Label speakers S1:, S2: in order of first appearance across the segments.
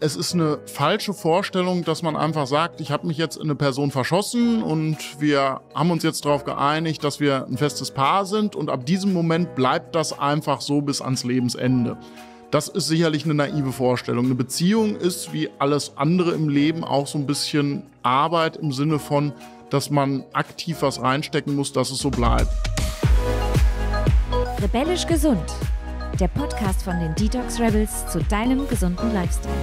S1: es ist eine falsche Vorstellung, dass man einfach sagt, ich habe mich jetzt in eine Person verschossen und wir haben uns jetzt darauf geeinigt, dass wir ein festes Paar sind und ab diesem Moment bleibt das einfach so bis ans Lebensende. Das ist sicherlich eine naive Vorstellung. Eine Beziehung ist wie alles andere im Leben auch so ein bisschen Arbeit im Sinne von, dass man aktiv was reinstecken muss, dass es so bleibt. Rebellisch
S2: gesund der Podcast von den Detox Rebels zu deinem gesunden Lifestyle.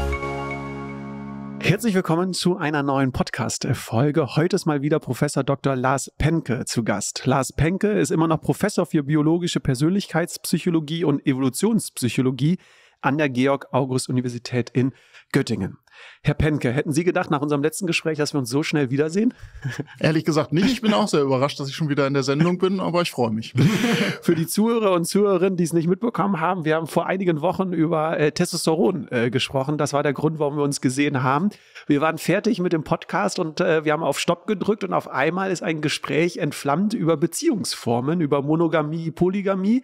S2: Herzlich willkommen zu einer neuen Podcast-Folge. Heute ist mal wieder Professor Dr. Lars Penke zu Gast. Lars Penke ist immer noch Professor für biologische Persönlichkeitspsychologie und Evolutionspsychologie an der Georg-August-Universität in
S1: Göttingen. Herr Penke, hätten Sie gedacht nach unserem letzten Gespräch, dass wir uns so schnell wiedersehen? Ehrlich gesagt nicht. Ich bin auch sehr überrascht, dass ich schon wieder in der Sendung bin, aber ich freue mich.
S2: Für die Zuhörer und Zuhörerinnen, die es nicht mitbekommen haben, wir haben vor einigen Wochen über äh, Testosteron äh, gesprochen. Das war der Grund, warum wir uns gesehen haben. Wir waren fertig mit dem Podcast und äh, wir haben auf Stopp gedrückt und auf einmal ist ein Gespräch entflammt über Beziehungsformen, über Monogamie, Polygamie.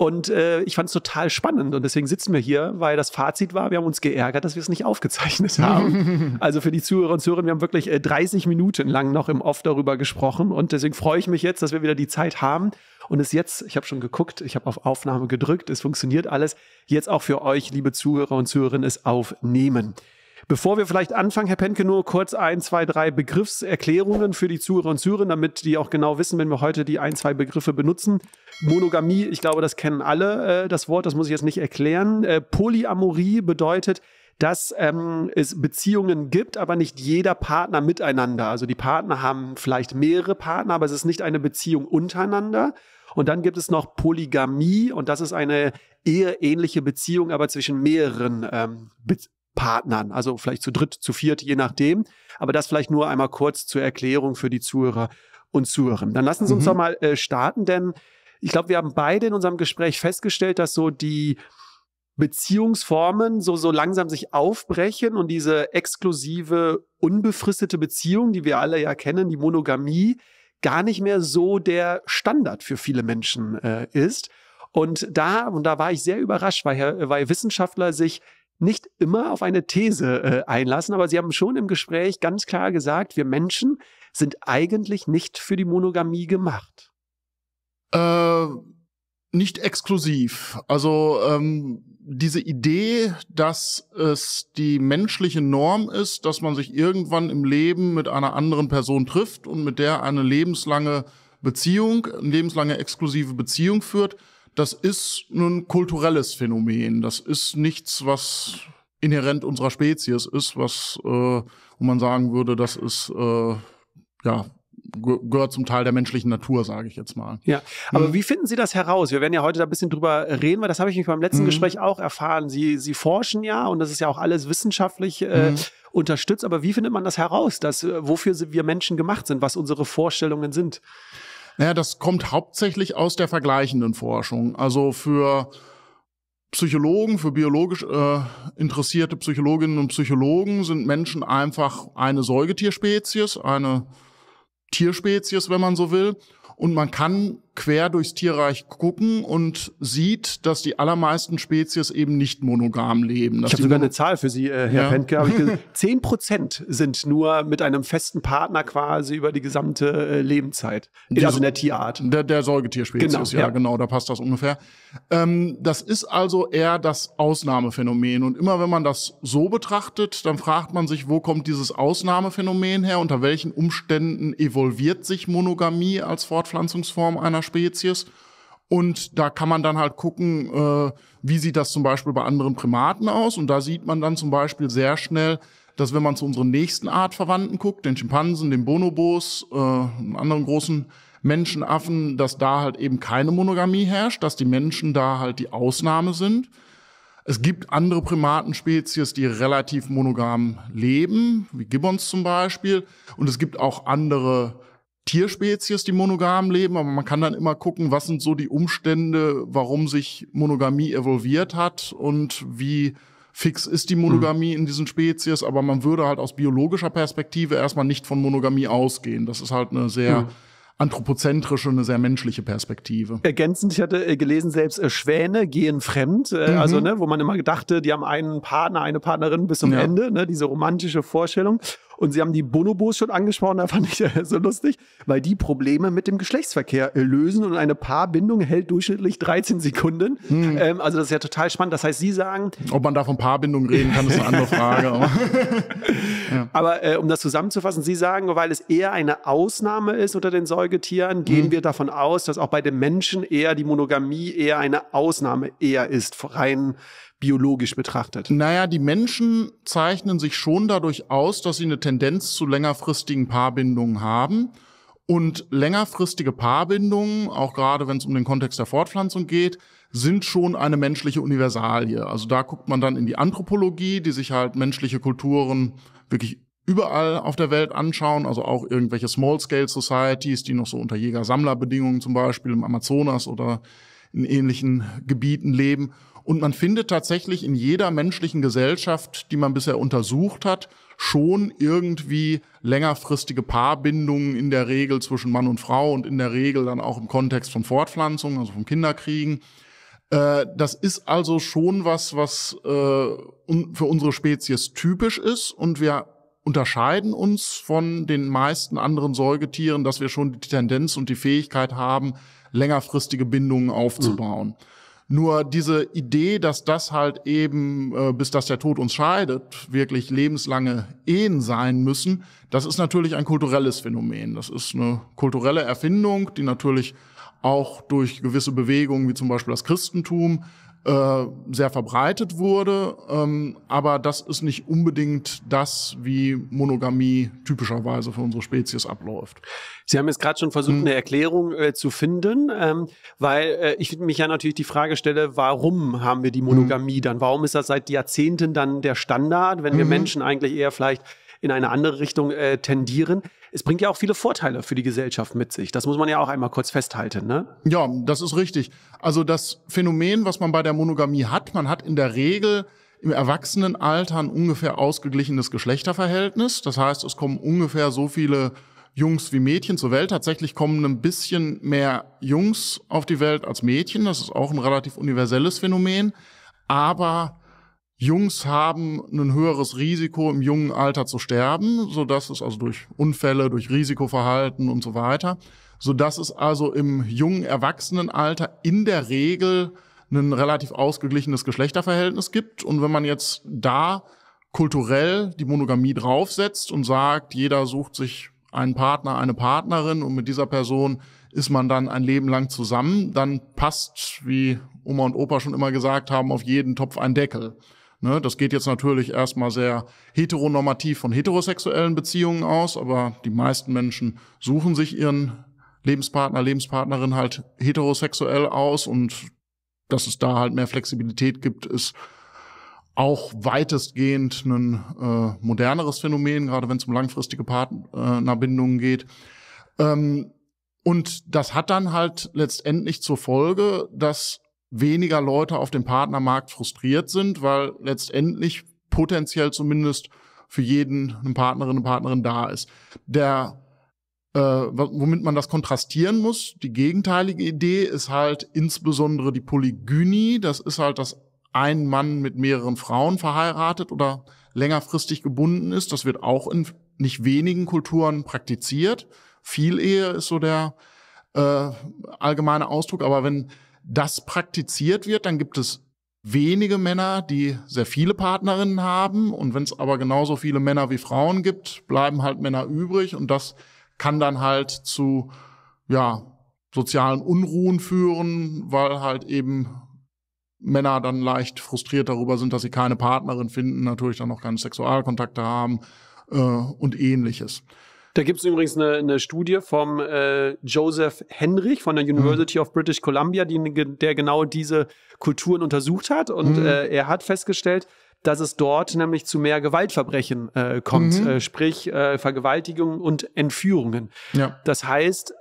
S2: Und äh, ich fand es total spannend und deswegen sitzen wir hier, weil das Fazit war, wir haben uns geärgert, dass wir es nicht aufgezeichnet haben. also für die Zuhörer und Zuhörerinnen, wir haben wirklich äh, 30 Minuten lang noch im Off darüber gesprochen und deswegen freue ich mich jetzt, dass wir wieder die Zeit haben und es jetzt, ich habe schon geguckt, ich habe auf Aufnahme gedrückt, es funktioniert alles, jetzt auch für euch, liebe Zuhörer und Zuhörerinnen, es aufnehmen. Bevor wir vielleicht anfangen, Herr Penke, nur kurz ein, zwei, drei Begriffserklärungen für die Zuhörer und Zuhörer, damit die auch genau wissen, wenn wir heute die ein, zwei Begriffe benutzen. Monogamie, ich glaube, das kennen alle, äh, das Wort, das muss ich jetzt nicht erklären. Äh, Polyamorie bedeutet, dass ähm, es Beziehungen gibt, aber nicht jeder Partner miteinander. Also die Partner haben vielleicht mehrere Partner, aber es ist nicht eine Beziehung untereinander. Und dann gibt es noch Polygamie und das ist eine eher ähnliche Beziehung, aber zwischen mehreren ähm, Be Partnern, also vielleicht zu dritt, zu viert, je nachdem. Aber das vielleicht nur einmal kurz zur Erklärung für die Zuhörer und Zuhörerinnen. Dann lassen Sie uns mhm. doch mal äh, starten, denn ich glaube, wir haben beide in unserem Gespräch festgestellt, dass so die Beziehungsformen so, so langsam sich aufbrechen und diese exklusive, unbefristete Beziehung, die wir alle ja kennen, die Monogamie, gar nicht mehr so der Standard für viele Menschen äh, ist. Und da, und da war ich sehr überrascht, weil, äh, weil Wissenschaftler sich nicht immer auf eine These äh, einlassen, aber Sie haben schon im Gespräch ganz klar gesagt, wir Menschen sind eigentlich
S1: nicht für die Monogamie gemacht. Äh, nicht exklusiv. Also ähm, diese Idee, dass es die menschliche Norm ist, dass man sich irgendwann im Leben mit einer anderen Person trifft und mit der eine lebenslange Beziehung, eine lebenslange exklusive Beziehung führt, das ist ein kulturelles Phänomen. Das ist nichts, was inhärent unserer Spezies ist, was, äh, wo man sagen würde, das ist äh, ja gehört zum Teil der menschlichen Natur, sage ich jetzt mal.
S2: Ja, aber mhm. wie finden Sie das heraus? Wir werden ja heute da ein bisschen drüber reden, weil das habe ich mich beim letzten mhm. Gespräch auch erfahren. Sie, Sie forschen ja und das ist ja auch alles wissenschaftlich äh, mhm. unterstützt, aber wie findet man das heraus, dass, äh, wofür wir Menschen gemacht sind, was unsere
S1: Vorstellungen sind? Naja, das kommt hauptsächlich aus der vergleichenden Forschung. Also für Psychologen, für biologisch äh, interessierte Psychologinnen und Psychologen sind Menschen einfach eine Säugetierspezies, eine Tierspezies, wenn man so will. Und man kann quer durchs Tierreich gucken und sieht, dass die allermeisten Spezies eben nicht monogam leben. Ich habe sogar eine Zahl für Sie, äh, Herr ja. Pentke.
S2: Zehn Prozent sind nur mit einem festen Partner quasi über die gesamte
S1: äh, Lebenszeit. Die, also in der Tierart. Der, der Säugetierspezies, genau, ja, ja, genau, da passt das ungefähr. Ähm, das ist also eher das Ausnahmephänomen. Und immer wenn man das so betrachtet, dann fragt man sich, wo kommt dieses Ausnahmephänomen her? Unter welchen Umständen evolviert sich Monogamie als Fortpflanzungsform einer Spezies? Spezies. Und da kann man dann halt gucken, äh, wie sieht das zum Beispiel bei anderen Primaten aus. Und da sieht man dann zum Beispiel sehr schnell, dass wenn man zu unseren nächsten Artverwandten guckt, den Schimpansen, den Bonobos, äh, anderen großen Menschenaffen, dass da halt eben keine Monogamie herrscht, dass die Menschen da halt die Ausnahme sind. Es gibt andere Primatenspezies, die relativ monogam leben, wie Gibbons zum Beispiel. Und es gibt auch andere Tierspezies, die monogam leben, aber man kann dann immer gucken, was sind so die Umstände, warum sich Monogamie evolviert hat und wie fix ist die Monogamie mhm. in diesen Spezies, aber man würde halt aus biologischer Perspektive erstmal nicht von Monogamie ausgehen. Das ist halt eine sehr mhm anthropozentrische, eine sehr menschliche Perspektive. Ergänzend, ich hatte äh, gelesen, selbst äh,
S2: Schwäne gehen fremd, äh, mhm. also ne, wo man immer gedachte, die haben einen Partner, eine Partnerin bis zum ja. Ende, ne, diese romantische Vorstellung. Und Sie haben die Bonobos schon angesprochen, da fand ich so lustig, weil die Probleme mit dem Geschlechtsverkehr äh, lösen und eine Paarbindung hält durchschnittlich 13 Sekunden. Hm. Ähm, also das ist ja total spannend. Das heißt, Sie sagen. Ob man da von Paarbindung reden kann, ist eine andere Frage. ja. Aber äh, um das zusammenzufassen, Sie sagen, weil es eher eine Ausnahme ist unter den Säugetieren, gehen hm. wir davon aus, dass auch bei den Menschen eher die Monogamie eher eine
S1: Ausnahme eher ist, rein biologisch betrachtet? Naja, die Menschen zeichnen sich schon dadurch aus, dass sie eine Tendenz zu längerfristigen Paarbindungen haben. Und längerfristige Paarbindungen, auch gerade wenn es um den Kontext der Fortpflanzung geht, sind schon eine menschliche Universalie. Also da guckt man dann in die Anthropologie, die sich halt menschliche Kulturen wirklich überall auf der Welt anschauen, also auch irgendwelche Small-Scale-Societies, die noch so unter Jäger-Sammler-Bedingungen zum Beispiel im Amazonas oder in ähnlichen Gebieten leben. Und man findet tatsächlich in jeder menschlichen Gesellschaft, die man bisher untersucht hat, schon irgendwie längerfristige Paarbindungen in der Regel zwischen Mann und Frau und in der Regel dann auch im Kontext von Fortpflanzung, also vom Kinderkriegen. Äh, das ist also schon was, was äh, für unsere Spezies typisch ist und wir unterscheiden uns von den meisten anderen Säugetieren, dass wir schon die Tendenz und die Fähigkeit haben, längerfristige Bindungen aufzubauen. Mhm. Nur diese Idee, dass das halt eben, äh, bis dass der Tod uns scheidet, wirklich lebenslange Ehen sein müssen, das ist natürlich ein kulturelles Phänomen. Das ist eine kulturelle Erfindung, die natürlich auch durch gewisse Bewegungen, wie zum Beispiel das Christentum, äh, sehr verbreitet wurde. Ähm, aber das ist nicht unbedingt das, wie Monogamie typischerweise für unsere Spezies abläuft.
S2: Sie haben jetzt gerade schon versucht, hm. eine Erklärung äh, zu finden, ähm, weil äh, ich mich ja natürlich die Frage stelle, warum haben wir die hm. Monogamie hm. dann? Warum ist das seit Jahrzehnten dann der Standard, wenn hm. wir mhm. Menschen eigentlich eher vielleicht in eine andere Richtung äh, tendieren es bringt ja auch viele Vorteile für die
S1: Gesellschaft mit sich. Das muss man ja auch einmal kurz festhalten, ne? Ja, das ist richtig. Also das Phänomen, was man bei der Monogamie hat, man hat in der Regel im Erwachsenenalter ein ungefähr ausgeglichenes Geschlechterverhältnis. Das heißt, es kommen ungefähr so viele Jungs wie Mädchen zur Welt. Tatsächlich kommen ein bisschen mehr Jungs auf die Welt als Mädchen. Das ist auch ein relativ universelles Phänomen. Aber Jungs haben ein höheres Risiko, im jungen Alter zu sterben, so dass es also durch Unfälle, durch Risikoverhalten und so weiter, so dass es also im jungen Erwachsenenalter in der Regel ein relativ ausgeglichenes Geschlechterverhältnis gibt. Und wenn man jetzt da kulturell die Monogamie draufsetzt und sagt, jeder sucht sich einen Partner, eine Partnerin und mit dieser Person ist man dann ein Leben lang zusammen, dann passt, wie Oma und Opa schon immer gesagt haben, auf jeden Topf ein Deckel. Ne, das geht jetzt natürlich erstmal sehr heteronormativ von heterosexuellen Beziehungen aus, aber die meisten Menschen suchen sich ihren Lebenspartner, Lebenspartnerin halt heterosexuell aus und dass es da halt mehr Flexibilität gibt, ist auch weitestgehend ein äh, moderneres Phänomen, gerade wenn es um langfristige Partnerbindungen geht. Ähm, und das hat dann halt letztendlich zur Folge, dass weniger Leute auf dem Partnermarkt frustriert sind, weil letztendlich potenziell zumindest für jeden eine Partnerin, eine Partnerin da ist. Der, äh, womit man das kontrastieren muss, die gegenteilige Idee ist halt insbesondere die Polygynie. Das ist halt, dass ein Mann mit mehreren Frauen verheiratet oder längerfristig gebunden ist. Das wird auch in nicht wenigen Kulturen praktiziert. Viel Ehe ist so der äh, allgemeine Ausdruck, aber wenn das praktiziert wird, dann gibt es wenige Männer, die sehr viele Partnerinnen haben. Und wenn es aber genauso viele Männer wie Frauen gibt, bleiben halt Männer übrig. Und das kann dann halt zu, ja, sozialen Unruhen führen, weil halt eben Männer dann leicht frustriert darüber sind, dass sie keine Partnerin finden, natürlich dann auch keine Sexualkontakte haben äh, und ähnliches.
S2: Da gibt es übrigens eine, eine, Studie vom äh, Joseph Henrich von der mhm. University mhm. of British Columbia, die, der genau diese Kulturen untersucht hat. Und mhm. äh, er hat festgestellt, dass es dort nämlich zu mehr Gewaltverbrechen äh, kommt, mhm. Äh, sprich äh, Vergewaltigungen und Entführungen. Ja. Das heißt,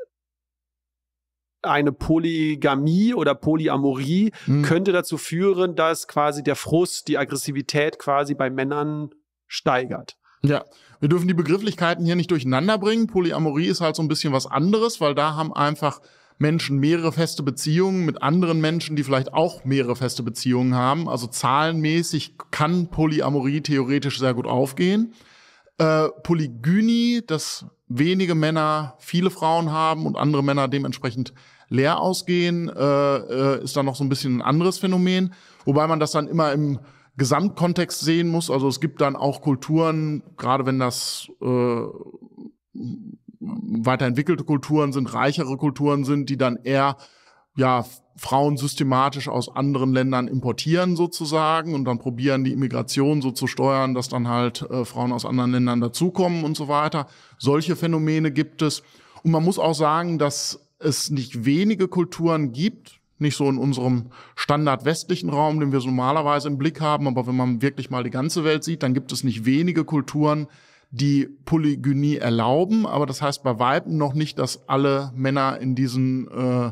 S2: eine Polygamie oder Polyamorie mhm. könnte dazu führen, dass quasi der Frust, die Aggressivität quasi bei Männern
S1: steigert. Ja, wir dürfen die Begrifflichkeiten hier nicht durcheinander bringen. Polyamorie ist halt so ein bisschen was anderes, weil da haben einfach Menschen mehrere feste Beziehungen mit anderen Menschen, die vielleicht auch mehrere feste Beziehungen haben. Also zahlenmäßig kann Polyamorie theoretisch sehr gut aufgehen. Äh, Polygynie, dass wenige Männer viele Frauen haben und andere Männer dementsprechend leer ausgehen, äh, äh ist dann noch so ein bisschen ein anderes Phänomen. Wobei man das dann immer im Gesamtkontext sehen muss. Also es gibt dann auch Kulturen, gerade wenn das äh, weiterentwickelte Kulturen sind, reichere Kulturen sind, die dann eher ja, Frauen systematisch aus anderen Ländern importieren sozusagen und dann probieren, die Immigration so zu steuern, dass dann halt äh, Frauen aus anderen Ländern dazukommen und so weiter. Solche Phänomene gibt es. Und man muss auch sagen, dass es nicht wenige Kulturen gibt, nicht so in unserem Standard westlichen Raum, den wir so normalerweise im Blick haben, aber wenn man wirklich mal die ganze Welt sieht, dann gibt es nicht wenige Kulturen, die Polygynie erlauben, aber das heißt bei Weiben noch nicht, dass alle Männer in diesen äh,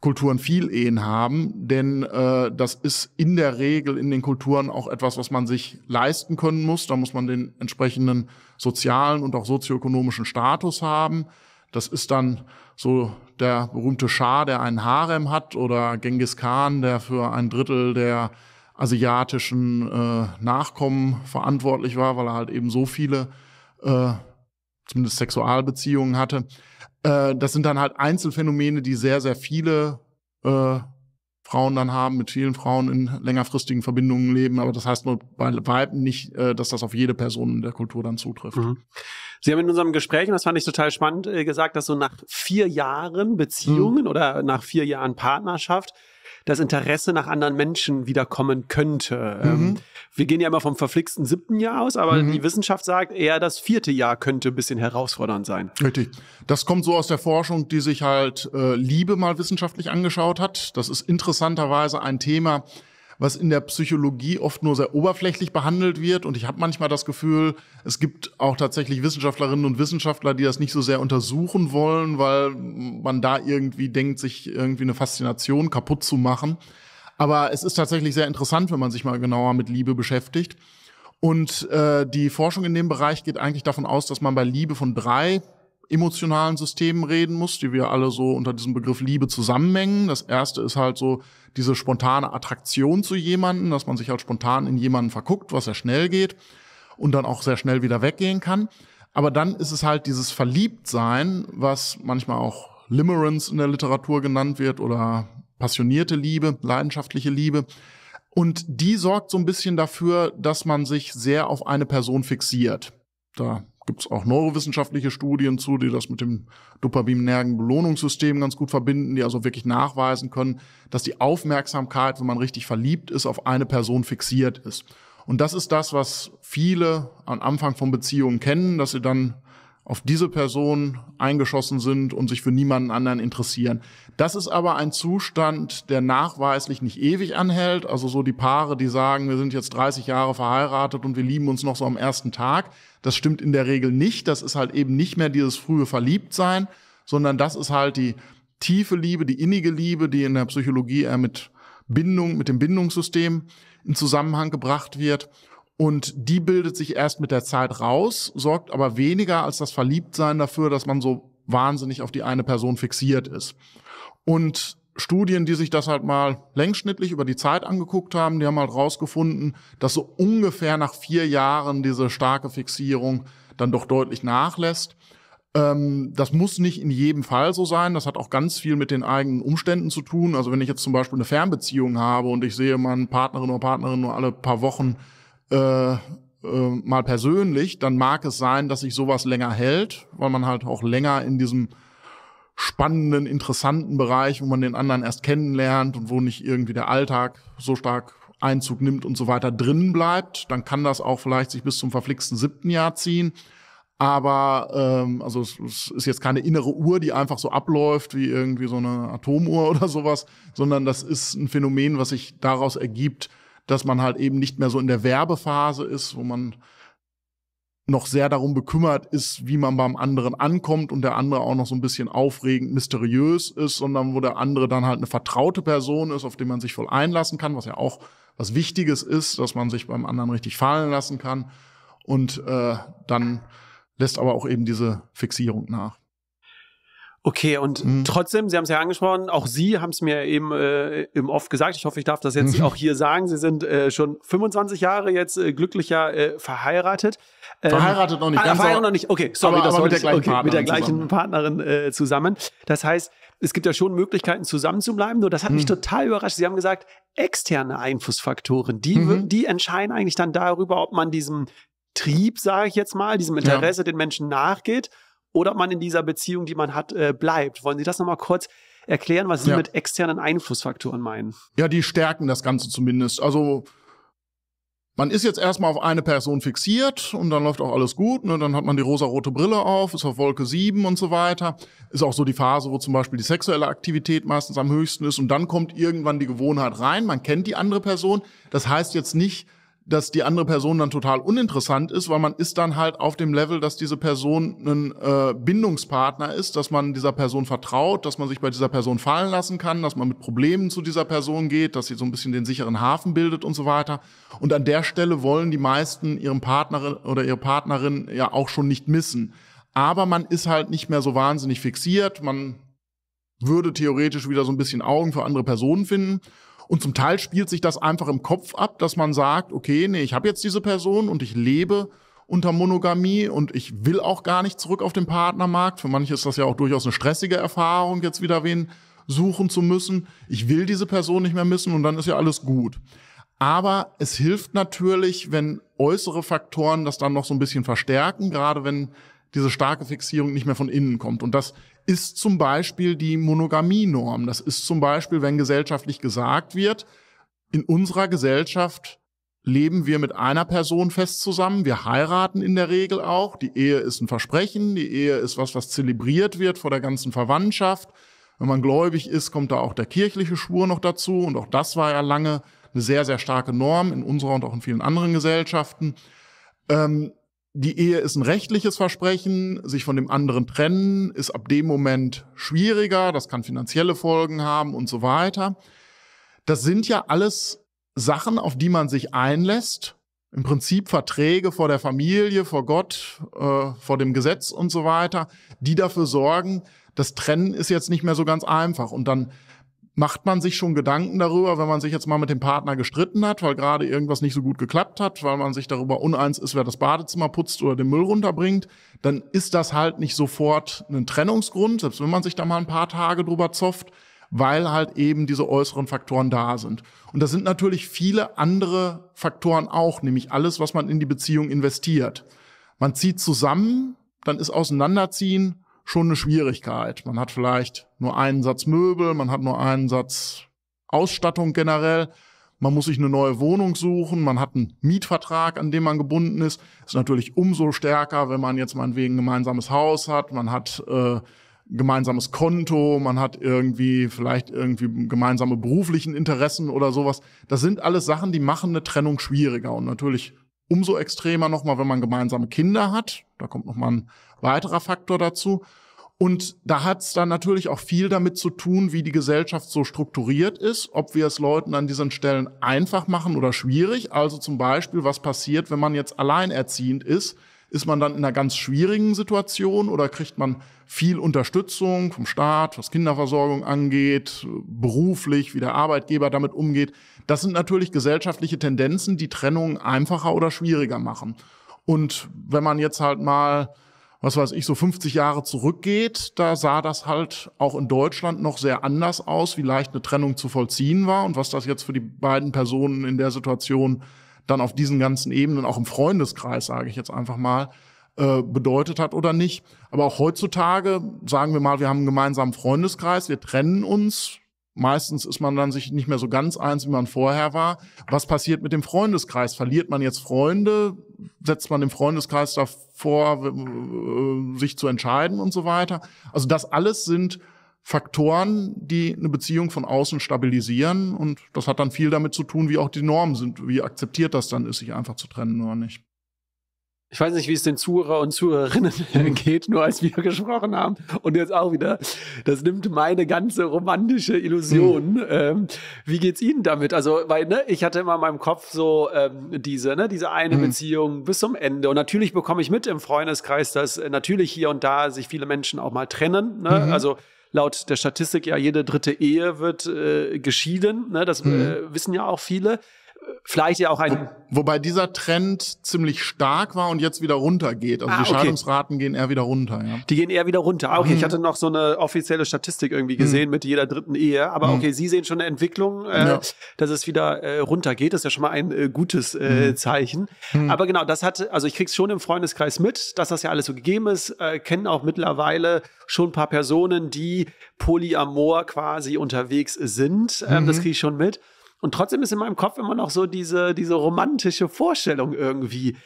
S1: Kulturen viel Ehen haben, denn äh, das ist in der Regel in den Kulturen auch etwas, was man sich leisten können muss. Da muss man den entsprechenden sozialen und auch sozioökonomischen Status haben. Das ist dann so der berühmte Schah, der einen Harem hat, oder Genghis Khan, der für ein Drittel der asiatischen äh, Nachkommen verantwortlich war, weil er halt eben so viele, äh, zumindest Sexualbeziehungen hatte. Äh, das sind dann halt Einzelfänomene, die sehr, sehr viele äh, Frauen dann haben, mit vielen Frauen in längerfristigen Verbindungen leben. Aber das heißt nur bei Weiben nicht, äh, dass das auf jede Person in der Kultur dann zutrifft. Mhm.
S2: Sie haben in unserem Gespräch, und das fand ich
S1: total spannend, äh, gesagt, dass so
S2: nach vier Jahren Beziehungen mhm. oder nach vier Jahren Partnerschaft das Interesse nach anderen Menschen wiederkommen könnte. Ähm, mhm. wir gehen ja immer vom verflixten siebten Jahr aus,
S1: aber mhm. die Wissenschaft sagt eher, das vierte Jahr könnte ein bisschen herausfordernd sein. Richtig. Das kommt so aus der Forschung, die sich halt äh, Liebe mal wissenschaftlich angeschaut hat. Das ist interessanterweise ein Thema, was in der Psychologie oft nur sehr oberflächlich behandelt wird. Und ich habe manchmal das Gefühl, es gibt auch tatsächlich Wissenschaftlerinnen und Wissenschaftler, die das nicht so sehr untersuchen wollen, weil man da irgendwie denkt, sich irgendwie eine Faszination kaputt zu machen. Aber es ist tatsächlich sehr interessant, wenn man sich mal genauer mit Liebe beschäftigt. Und äh, die Forschung in dem Bereich geht eigentlich davon aus, dass man bei Liebe von drei emotionalen Systemen reden muss, die wir alle so unter diesem Begriff Liebe zusammenmengen. Das erste ist halt so diese spontane Attraktion zu jemanden, dass man sich halt spontan in jemanden verguckt, was sehr schnell geht und dann auch sehr schnell wieder weggehen kann. Aber dann ist es halt dieses Verliebtsein, was manchmal auch Limerence in der Literatur genannt wird oder passionierte Liebe, leidenschaftliche Liebe. Und die sorgt so ein bisschen dafür, dass man sich sehr auf eine Person fixiert. Da gibt's auch neurowissenschaftliche Studien zu, die das mit dem Dopamin-Nerven-Belohnungssystem ganz gut verbinden, die also wirklich nachweisen können, dass die Aufmerksamkeit, wenn man richtig verliebt ist, auf eine Person fixiert ist. Und das ist das, was viele am Anfang von Beziehungen kennen, dass sie dann auf diese Person eingeschossen sind und sich für niemanden anderen interessieren. Das ist aber ein Zustand, der nachweislich nicht ewig anhält. Also so die Paare, die sagen, wir sind jetzt 30 Jahre verheiratet und wir lieben uns noch so am ersten Tag. Das stimmt in der Regel nicht. Das ist halt eben nicht mehr dieses frühe Verliebtsein, sondern das ist halt die tiefe Liebe, die innige Liebe, die in der Psychologie eher mit Bindung, mit dem Bindungssystem in Zusammenhang gebracht wird. Und die bildet sich erst mit der Zeit raus, sorgt aber weniger als das Verliebtsein dafür, dass man so wahnsinnig auf die eine Person fixiert ist. Und Studien, die sich das halt mal längsschnittlich über die Zeit angeguckt haben, die haben halt rausgefunden, dass so ungefähr nach vier Jahren diese starke Fixierung dann doch deutlich nachlässt. Ähm, das muss nicht in jedem Fall so sein. Das hat auch ganz viel mit den eigenen Umständen zu tun. Also wenn ich jetzt zum Beispiel eine Fernbeziehung habe und ich sehe meinen Partnerin oder Partnerin nur alle paar Wochen, äh, äh, mal persönlich, dann mag es sein, dass sich sowas länger hält, weil man halt auch länger in diesem spannenden, interessanten Bereich, wo man den anderen erst kennenlernt und wo nicht irgendwie der Alltag so stark Einzug nimmt und so weiter drin bleibt, dann kann das auch vielleicht sich bis zum verflixten siebten Jahr ziehen. Aber ähm, also es, es ist jetzt keine innere Uhr, die einfach so abläuft wie irgendwie so eine Atomuhr oder sowas, sondern das ist ein Phänomen, was sich daraus ergibt, dass man halt eben nicht mehr so in der Werbephase ist, wo man noch sehr darum bekümmert ist, wie man beim anderen ankommt und der andere auch noch so ein bisschen aufregend, mysteriös ist, sondern wo der andere dann halt eine vertraute Person ist, auf die man sich voll einlassen kann, was ja auch was Wichtiges ist, dass man sich beim anderen richtig fallen lassen kann. Und äh, dann lässt aber auch eben diese Fixierung nach.
S2: Okay, und mhm. trotzdem, Sie haben es ja angesprochen, auch Sie haben es mir eben äh, im oft gesagt. Ich hoffe, ich darf das jetzt mhm. auch hier sagen. Sie sind äh, schon 25 Jahre jetzt äh, glücklicher äh, verheiratet. Ähm, verheiratet noch nicht. Ah, ganz verheiratet noch nicht. Okay, sorry, aber, das aber mit, der gleichen, okay, mit der gleichen zusammen. Partnerin äh, zusammen. Das heißt, es gibt ja schon Möglichkeiten, zusammenzubleiben, Nur das hat mhm. mich total überrascht. Sie haben gesagt, externe Einflussfaktoren, die, mhm. die entscheiden eigentlich dann darüber, ob man diesem Trieb, sage ich jetzt mal, diesem Interesse ja. den Menschen nachgeht oder ob man in dieser Beziehung, die man hat, äh, bleibt. Wollen Sie das nochmal kurz erklären, was Sie ja. mit externen Einflussfaktoren meinen?
S1: Ja, die stärken das Ganze zumindest. Also man ist jetzt erstmal auf eine Person fixiert und dann läuft auch alles gut. Ne? Dann hat man die rosa-rote Brille auf, ist auf Wolke 7 und so weiter. Ist auch so die Phase, wo zum Beispiel die sexuelle Aktivität meistens am höchsten ist. Und dann kommt irgendwann die Gewohnheit rein. Man kennt die andere Person. Das heißt jetzt nicht, dass die andere Person dann total uninteressant ist, weil man ist dann halt auf dem Level, dass diese Person ein äh, Bindungspartner ist, dass man dieser Person vertraut, dass man sich bei dieser Person fallen lassen kann, dass man mit Problemen zu dieser Person geht, dass sie so ein bisschen den sicheren Hafen bildet und so weiter. Und an der Stelle wollen die meisten ihren Partner oder ihre Partnerin ja auch schon nicht missen. Aber man ist halt nicht mehr so wahnsinnig fixiert, man würde theoretisch wieder so ein bisschen Augen für andere Personen finden. Und zum Teil spielt sich das einfach im Kopf ab, dass man sagt, okay, nee, ich habe jetzt diese Person und ich lebe unter Monogamie und ich will auch gar nicht zurück auf den Partnermarkt. Für manche ist das ja auch durchaus eine stressige Erfahrung, jetzt wieder wen suchen zu müssen. Ich will diese Person nicht mehr missen und dann ist ja alles gut. Aber es hilft natürlich, wenn äußere Faktoren das dann noch so ein bisschen verstärken, gerade wenn diese starke Fixierung nicht mehr von innen kommt. Und das ist zum Beispiel die Monogamienorm. Das ist zum Beispiel, wenn gesellschaftlich gesagt wird, in unserer Gesellschaft leben wir mit einer Person fest zusammen. Wir heiraten in der Regel auch. Die Ehe ist ein Versprechen. Die Ehe ist was, was zelebriert wird vor der ganzen Verwandtschaft. Wenn man gläubig ist, kommt da auch der kirchliche Schwur noch dazu. Und auch das war ja lange eine sehr, sehr starke Norm in unserer und auch in vielen anderen Gesellschaften. Ähm, die Ehe ist ein rechtliches Versprechen, sich von dem anderen trennen ist ab dem Moment schwieriger, das kann finanzielle Folgen haben und so weiter. Das sind ja alles Sachen, auf die man sich einlässt, im Prinzip Verträge vor der Familie, vor Gott, äh, vor dem Gesetz und so weiter, die dafür sorgen, das Trennen ist jetzt nicht mehr so ganz einfach. Und dann macht man sich schon Gedanken darüber, wenn man sich jetzt mal mit dem Partner gestritten hat, weil gerade irgendwas nicht so gut geklappt hat, weil man sich darüber uneins ist, wer das Badezimmer putzt oder den Müll runterbringt, dann ist das halt nicht sofort ein Trennungsgrund, selbst wenn man sich da mal ein paar Tage drüber zofft, weil halt eben diese äußeren Faktoren da sind. Und das sind natürlich viele andere Faktoren auch, nämlich alles, was man in die Beziehung investiert. Man zieht zusammen, dann ist Auseinanderziehen schon eine Schwierigkeit. Man hat vielleicht nur einen Satz Möbel, man hat nur einen Satz Ausstattung generell. Man muss sich eine neue Wohnung suchen, man hat einen Mietvertrag, an dem man gebunden ist. Ist natürlich umso stärker, wenn man jetzt meinetwegen ein gemeinsames Haus hat, man hat äh, gemeinsames Konto, man hat irgendwie vielleicht irgendwie gemeinsame beruflichen Interessen oder sowas. Das sind alles Sachen, die machen eine Trennung schwieriger. Und natürlich Umso extremer nochmal, wenn man gemeinsame Kinder hat. Da kommt nochmal ein weiterer Faktor dazu. Und da hat es dann natürlich auch viel damit zu tun, wie die Gesellschaft so strukturiert ist, ob wir es Leuten an diesen Stellen einfach machen oder schwierig. Also zum Beispiel, was passiert, wenn man jetzt alleinerziehend ist? Ist man dann in einer ganz schwierigen Situation oder kriegt man viel Unterstützung vom Staat, was Kinderversorgung angeht, beruflich, wie der Arbeitgeber damit umgeht? Das sind natürlich gesellschaftliche Tendenzen, die Trennung einfacher oder schwieriger machen. Und wenn man jetzt halt mal, was weiß ich, so 50 Jahre zurückgeht, da sah das halt auch in Deutschland noch sehr anders aus, wie leicht eine Trennung zu vollziehen war und was das jetzt für die beiden Personen in der Situation dann auf diesen ganzen Ebenen, auch im Freundeskreis, sage ich jetzt einfach mal, äh, bedeutet hat oder nicht. Aber auch heutzutage, sagen wir mal, wir haben einen gemeinsamen Freundeskreis, wir trennen uns, Meistens ist man dann sich nicht mehr so ganz eins, wie man vorher war. Was passiert mit dem Freundeskreis? Verliert man jetzt Freunde? Setzt man dem Freundeskreis davor, sich zu entscheiden und so weiter? Also das alles sind Faktoren, die eine Beziehung von außen stabilisieren. Und das hat dann viel damit zu tun, wie auch die Normen sind, wie akzeptiert das dann ist, sich einfach zu trennen oder nicht
S2: ich weiß nicht, wie es den Zuhörer und Zuhörerinnen hm. geht, nur als wir gesprochen haben. Und jetzt auch wieder, das nimmt meine ganze romantische Illusion. Mhm. Ähm, wie geht's Ihnen damit? Also, weil, ne, ich hatte immer in meinem Kopf so ähm, diese, ne, diese eine mhm. Beziehung bis zum Ende. Und natürlich bekomme ich mit im Freundeskreis, dass äh, natürlich hier und da sich viele Menschen auch mal trennen. Ne? Mhm. Also laut der Statistik ja jede dritte Ehe wird äh, geschieden. Ne? Das hm. äh, wissen
S1: ja auch viele vielleicht ja auch ein. Also, wobei dieser Trend ziemlich stark war und jetzt wieder runtergeht. Also ah, die Scheidungsraten okay. gehen eher wieder runter. Ja. Die gehen eher wieder runter. Ah, okay, mhm. ich hatte noch so eine
S2: offizielle Statistik irgendwie mhm. gesehen mhm. mit jeder dritten Ehe. Aber mhm. okay, Sie sehen schon eine Entwicklung, äh, ja. dass es wieder äh, runtergeht. Das ist ja schon mal ein äh, gutes äh, mhm. Zeichen. Mhm. Aber genau, das hat, also ich krieg's schon im Freundeskreis mit, dass das ja alles so gegeben ist. Äh, kennen auch mittlerweile schon ein paar Personen, die polyamor quasi unterwegs sind. Ähm, das kriege ich schon mit. Und trotzdem ist in meinem Kopf immer noch so diese, diese romantische Vorstellung irgendwie.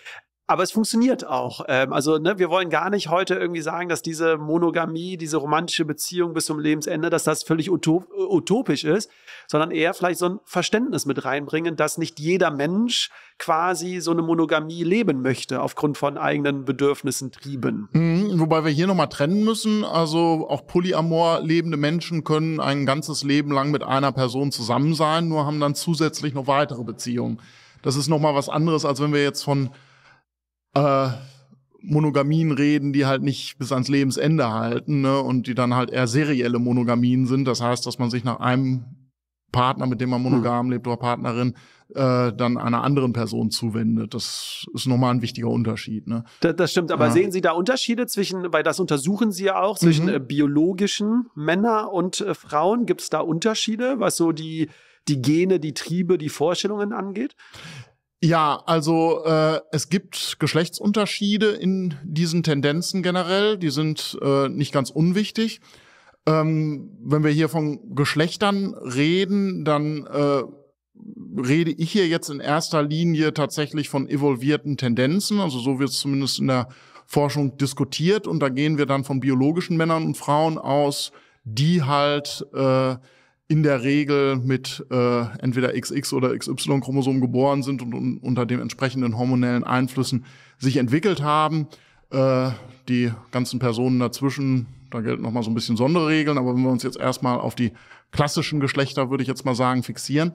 S2: Aber es funktioniert auch. Ähm, also ne, wir wollen gar nicht heute irgendwie sagen, dass diese Monogamie, diese romantische Beziehung bis zum Lebensende, dass das völlig utop äh, utopisch ist, sondern eher vielleicht so ein Verständnis mit reinbringen, dass nicht jeder Mensch quasi so eine Monogamie leben möchte aufgrund von eigenen Bedürfnissen, Trieben.
S1: Mhm, wobei wir hier nochmal trennen müssen. Also auch Polyamor lebende Menschen können ein ganzes Leben lang mit einer Person zusammen sein, nur haben dann zusätzlich noch weitere Beziehungen. Das ist nochmal was anderes, als wenn wir jetzt von äh, Monogamien reden, die halt nicht bis ans Lebensende halten ne? und die dann halt eher serielle Monogamien sind. Das heißt, dass man sich nach einem Partner, mit dem man hm. monogam hm. lebt oder Partnerin, äh, dann einer anderen Person zuwendet. Das ist nochmal ein wichtiger Unterschied. Ne? Das, das stimmt, aber ja. sehen
S2: Sie da Unterschiede zwischen, weil das untersuchen Sie ja auch, zwischen mhm. Äh, biologischen Männern und äh, Frauen? Gibt es da Unterschiede, was so die, die Gene, die Triebe,
S1: die Vorstellungen angeht? Ja, also äh, es gibt Geschlechtsunterschiede in diesen Tendenzen generell, die sind äh, nicht ganz unwichtig. Ähm, wenn wir hier von Geschlechtern reden, dann äh, rede ich hier jetzt in erster Linie tatsächlich von evolvierten Tendenzen, also so wird es zumindest in der Forschung diskutiert und da gehen wir dann von biologischen Männern und Frauen aus, die halt äh, in der Regel mit äh, entweder XX oder xy chromosomen geboren sind und, und unter den entsprechenden hormonellen Einflüssen sich entwickelt haben. Äh, die ganzen Personen dazwischen, da gelten nochmal so ein bisschen Sonderregeln, aber wenn wir uns jetzt erstmal auf die klassischen Geschlechter, würde ich jetzt mal sagen, fixieren,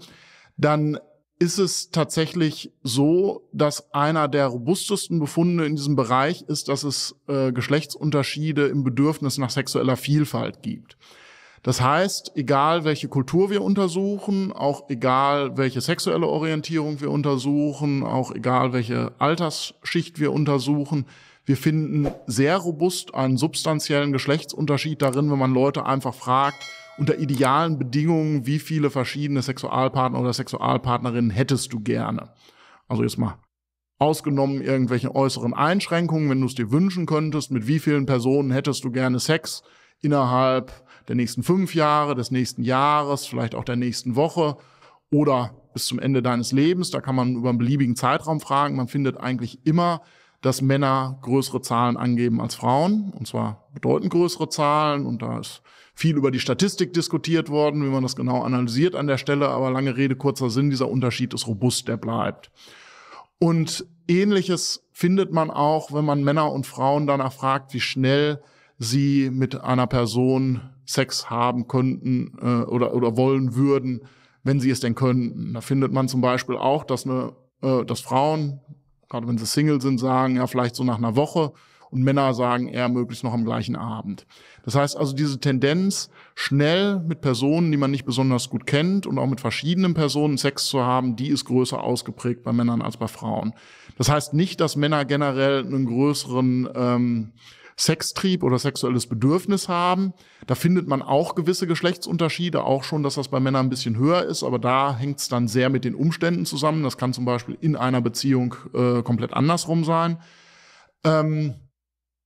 S1: dann ist es tatsächlich so, dass einer der robustesten Befunde in diesem Bereich ist, dass es äh, Geschlechtsunterschiede im Bedürfnis nach sexueller Vielfalt gibt. Das heißt, egal welche Kultur wir untersuchen, auch egal welche sexuelle Orientierung wir untersuchen, auch egal welche Altersschicht wir untersuchen, wir finden sehr robust einen substanziellen Geschlechtsunterschied darin, wenn man Leute einfach fragt, unter idealen Bedingungen, wie viele verschiedene Sexualpartner oder Sexualpartnerinnen hättest du gerne? Also jetzt mal ausgenommen irgendwelche äußeren Einschränkungen, wenn du es dir wünschen könntest, mit wie vielen Personen hättest du gerne Sex innerhalb der nächsten fünf Jahre, des nächsten Jahres, vielleicht auch der nächsten Woche oder bis zum Ende deines Lebens. Da kann man über einen beliebigen Zeitraum fragen. Man findet eigentlich immer, dass Männer größere Zahlen angeben als Frauen, und zwar bedeutend größere Zahlen. Und da ist viel über die Statistik diskutiert worden, wie man das genau analysiert an der Stelle. Aber lange Rede, kurzer Sinn, dieser Unterschied ist robust, der bleibt. Und ähnliches findet man auch, wenn man Männer und Frauen danach fragt, wie schnell sie mit einer Person Sex haben könnten äh, oder, oder wollen würden, wenn sie es denn könnten. Da findet man zum Beispiel auch, dass, eine, äh, dass Frauen, gerade wenn sie Single sind, sagen, ja, vielleicht so nach einer Woche und Männer sagen eher möglichst noch am gleichen Abend. Das heißt also diese Tendenz, schnell mit Personen, die man nicht besonders gut kennt und auch mit verschiedenen Personen Sex zu haben, die ist größer ausgeprägt bei Männern als bei Frauen. Das heißt nicht, dass Männer generell einen größeren ähm, Sextrieb oder sexuelles Bedürfnis haben. Da findet man auch gewisse Geschlechtsunterschiede, auch schon, dass das bei Männern ein bisschen höher ist, aber da hängt es dann sehr mit den Umständen zusammen. Das kann zum Beispiel in einer Beziehung äh, komplett andersrum sein. Ähm,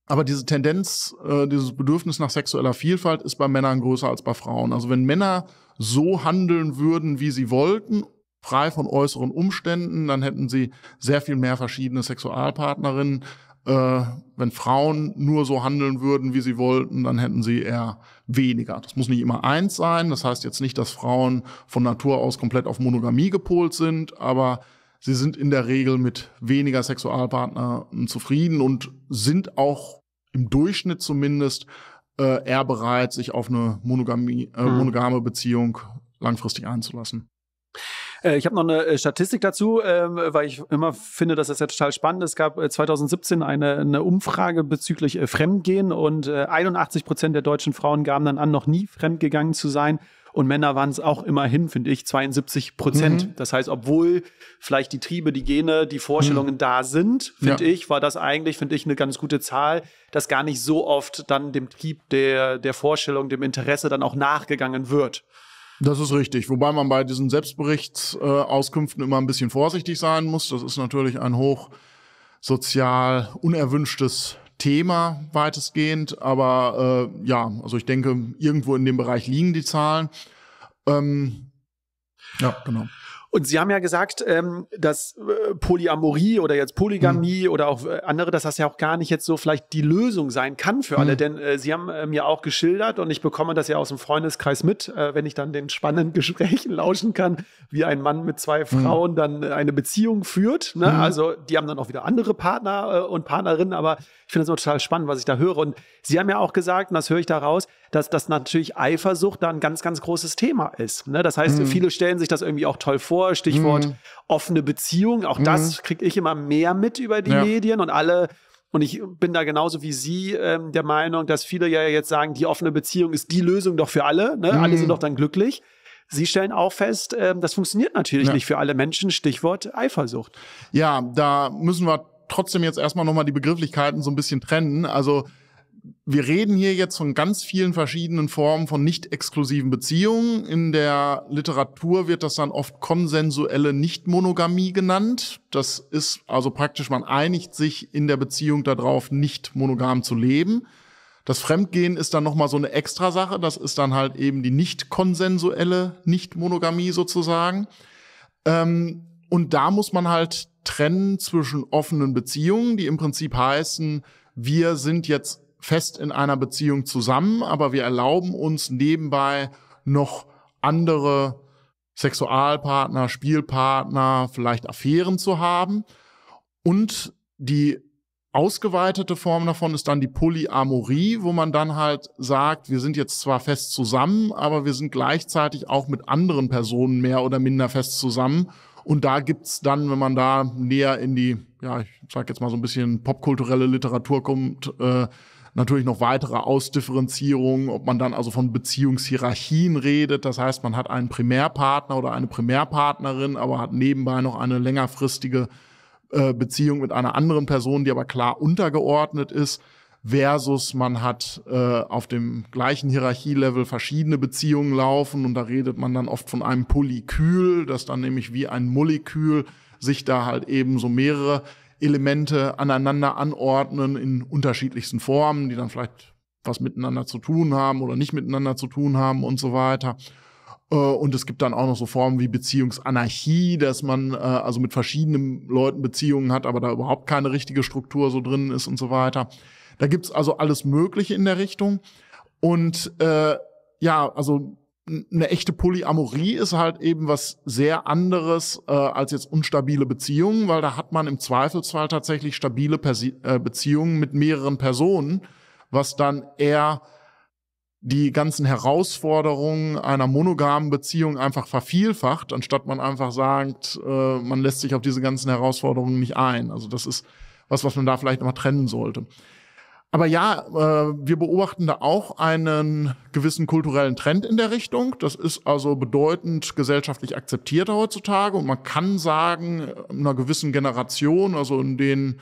S1: aber diese Tendenz, äh, dieses Bedürfnis nach sexueller Vielfalt ist bei Männern größer als bei Frauen. Also wenn Männer so handeln würden, wie sie wollten frei von äußeren Umständen, dann hätten sie sehr viel mehr verschiedene Sexualpartnerinnen, äh, wenn Frauen nur so handeln würden, wie sie wollten, dann hätten sie eher weniger. Das muss nicht immer eins sein. Das heißt jetzt nicht, dass Frauen von Natur aus komplett auf Monogamie gepolt sind, aber sie sind in der Regel mit weniger Sexualpartnern zufrieden und sind auch im Durchschnitt zumindest äh, eher bereit, sich auf eine Monogamie, äh, mhm. monogame Beziehung langfristig einzulassen. Äh,
S2: ich habe noch eine äh, Statistik dazu, äh, weil ich immer finde, dass das ja total spannend ist. Es gab 2017 äh, eine, eine Umfrage bezüglich äh, Fremdgehen und 81 Prozent der deutschen Frauen gaben dann an, noch nie fremdgegangen zu sein. Und Männer waren es auch immerhin, finde ich, 72 Prozent. Mhm. Das heißt, obwohl vielleicht die Triebe, die Gene, die Vorstellungen mhm. da sind, finde ja. ich, war das eigentlich, finde ich, eine ganz gute Zahl, dass gar nicht so oft dann dem Trieb der, der Vorstellung, dem
S1: Interesse dann auch nachgegangen wird. Das ist richtig, wobei man bei diesen Selbstberichtsauskünften immer ein bisschen vorsichtig sein muss. Das ist natürlich ein hoch sozial unerwünschtes Thema weitestgehend, aber äh, ja, also ich denke, irgendwo in dem Bereich liegen die Zahlen. Ähm, ja, genau.
S2: Und Sie haben ja gesagt, ähm, dass äh, Polyamorie oder jetzt Polygamie mhm. oder auch äh, andere, dass das ja auch gar nicht jetzt so vielleicht die Lösung sein kann für alle. Mhm. Denn äh, Sie haben äh, mir auch geschildert und ich bekomme das ja aus dem Freundeskreis mit, äh, wenn ich dann den spannenden Gesprächen lauschen kann, wie ein Mann mit zwei hm. Frauen mhm. dann äh, eine Beziehung führt. Ne? Hm. Also die haben dann auch wieder andere Partner und Partnerinnen, aber ich finde das immer total spannend, was ich da höre. Und Sie haben ja auch gesagt, und das höre ich da daraus, dass das natürlich Eifersucht da ein ganz, ganz großes Thema ist. Ne? Das heißt, mhm. viele stellen sich das irgendwie auch toll vor. Stichwort mhm. offene Beziehung. Auch mhm. das kriege ich immer mehr mit über die ja. Medien und alle und ich bin da genauso wie Sie ähm, der Meinung, dass viele ja jetzt sagen, die offene Beziehung ist die Lösung doch für alle. Ne? Mhm. Alle sind mhm. doch dann glücklich. Sie stellen auch fest, ähm, das funktioniert natürlich ja. nicht
S1: für alle Menschen. Stichwort Eifersucht. Ja, da müssen wir trotzdem jetzt erstmal nochmal die Begrifflichkeiten so ein bisschen trennen. Also wir reden hier jetzt von ganz vielen verschiedenen Formen von nicht exklusiven Beziehungen. In der Literatur wird das dann oft konsensuelle Nichtmonogamie genannt. Das ist also praktisch, man einigt sich in der Beziehung darauf, nicht monogam zu leben. Das Fremdgehen ist dann nochmal so eine Extrasache. Das ist dann halt eben die nicht konsensuelle Nichtmonogamie sozusagen. Ähm, und da muss man halt trennen zwischen offenen Beziehungen, die im Prinzip heißen, wir sind jetzt fest in einer Beziehung zusammen, aber wir erlauben uns nebenbei noch andere Sexualpartner, Spielpartner, vielleicht Affären zu haben. Und die ausgeweitete Form davon ist dann die Polyamorie, wo man dann halt sagt, wir sind jetzt zwar fest zusammen, aber wir sind gleichzeitig auch mit anderen Personen mehr oder minder fest zusammen. Und da gibt's dann, wenn man da näher in die, ja, ich sag jetzt mal so ein bisschen popkulturelle Literatur kommt, äh, natürlich noch weitere Ausdifferenzierungen, ob man dann also von Beziehungshierarchien redet. Das heißt, man hat einen Primärpartner oder eine Primärpartnerin, aber hat nebenbei noch eine längerfristige äh, Beziehung mit einer anderen Person, die aber klar untergeordnet ist versus man hat äh, auf dem gleichen Hierarchielevel verschiedene Beziehungen laufen und da redet man dann oft von einem Polykül, das dann nämlich wie ein Molekül sich da halt eben so mehrere Elemente aneinander anordnen in unterschiedlichsten Formen, die dann vielleicht was miteinander zu tun haben oder nicht miteinander zu tun haben und so weiter. Äh, und es gibt dann auch noch so Formen wie Beziehungsanarchie, dass man äh, also mit verschiedenen Leuten Beziehungen hat, aber da überhaupt keine richtige Struktur so drin ist und so weiter. Da gibt's also alles Mögliche in der Richtung. Und äh, ja, also eine echte Polyamorie ist halt eben was sehr anderes äh, als jetzt unstabile Beziehungen, weil da hat man im Zweifelsfall tatsächlich stabile Persi äh, Beziehungen mit mehreren Personen, was dann eher die ganzen Herausforderungen einer monogamen Beziehung einfach vervielfacht, anstatt man einfach sagt, äh, man lässt sich auf diese ganzen Herausforderungen nicht ein. Also das ist was, was man da vielleicht nochmal trennen sollte. Aber ja, äh, wir beobachten da auch einen gewissen kulturellen Trend in der Richtung. Das ist also bedeutend gesellschaftlich akzeptierter heutzutage. Und man kann sagen, in einer gewissen Generation, also in den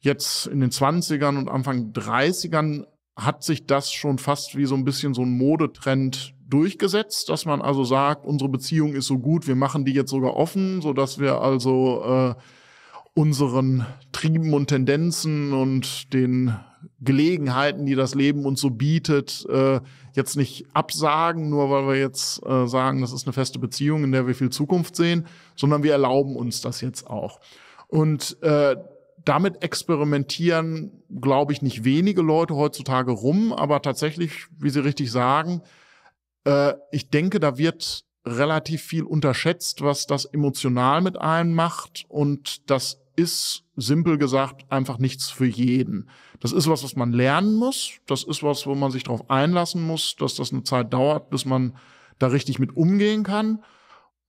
S1: jetzt in den 20ern und Anfang 30ern, hat sich das schon fast wie so ein bisschen so ein Modetrend durchgesetzt, dass man also sagt, unsere Beziehung ist so gut, wir machen die jetzt sogar offen, sodass wir also äh, unseren Trieben und Tendenzen und den Gelegenheiten, die das Leben uns so bietet, äh, jetzt nicht absagen, nur weil wir jetzt äh, sagen, das ist eine feste Beziehung, in der wir viel Zukunft sehen, sondern wir erlauben uns das jetzt auch. Und äh, damit experimentieren, glaube ich, nicht wenige Leute heutzutage rum, aber tatsächlich, wie Sie richtig sagen, äh, ich denke, da wird relativ viel unterschätzt, was das emotional mit einem macht und das ist simpel gesagt einfach nichts für jeden. Das ist was, was man lernen muss. Das ist was, wo man sich darauf einlassen muss, dass das eine Zeit dauert, bis man da richtig mit umgehen kann.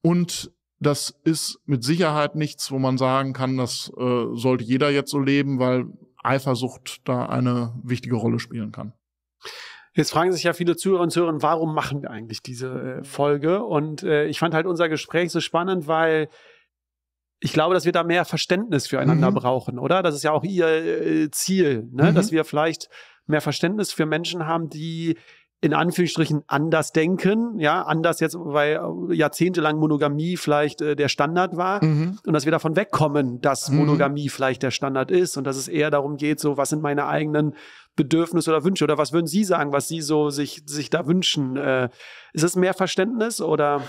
S1: Und das ist mit Sicherheit nichts, wo man sagen kann, das äh, sollte jeder jetzt so leben, weil Eifersucht da eine wichtige Rolle spielen kann. Jetzt fragen sich ja viele Zuhörer und Zuhörer,
S2: warum machen wir eigentlich diese äh, Folge? Und äh, ich fand halt unser Gespräch so spannend, weil ich glaube, dass wir da mehr Verständnis füreinander mhm. brauchen, oder? Das ist ja auch ihr äh, Ziel, ne? Mhm. dass wir vielleicht mehr Verständnis für Menschen haben, die in Anführungsstrichen anders denken, ja, anders jetzt, weil äh, jahrzehntelang Monogamie vielleicht äh, der Standard war mhm. und dass wir davon wegkommen, dass mhm. Monogamie vielleicht der Standard ist und dass es eher darum geht, so was sind meine eigenen Bedürfnisse oder Wünsche oder was würden Sie sagen, was Sie so sich, sich da wünschen?
S1: Äh, ist es mehr Verständnis oder?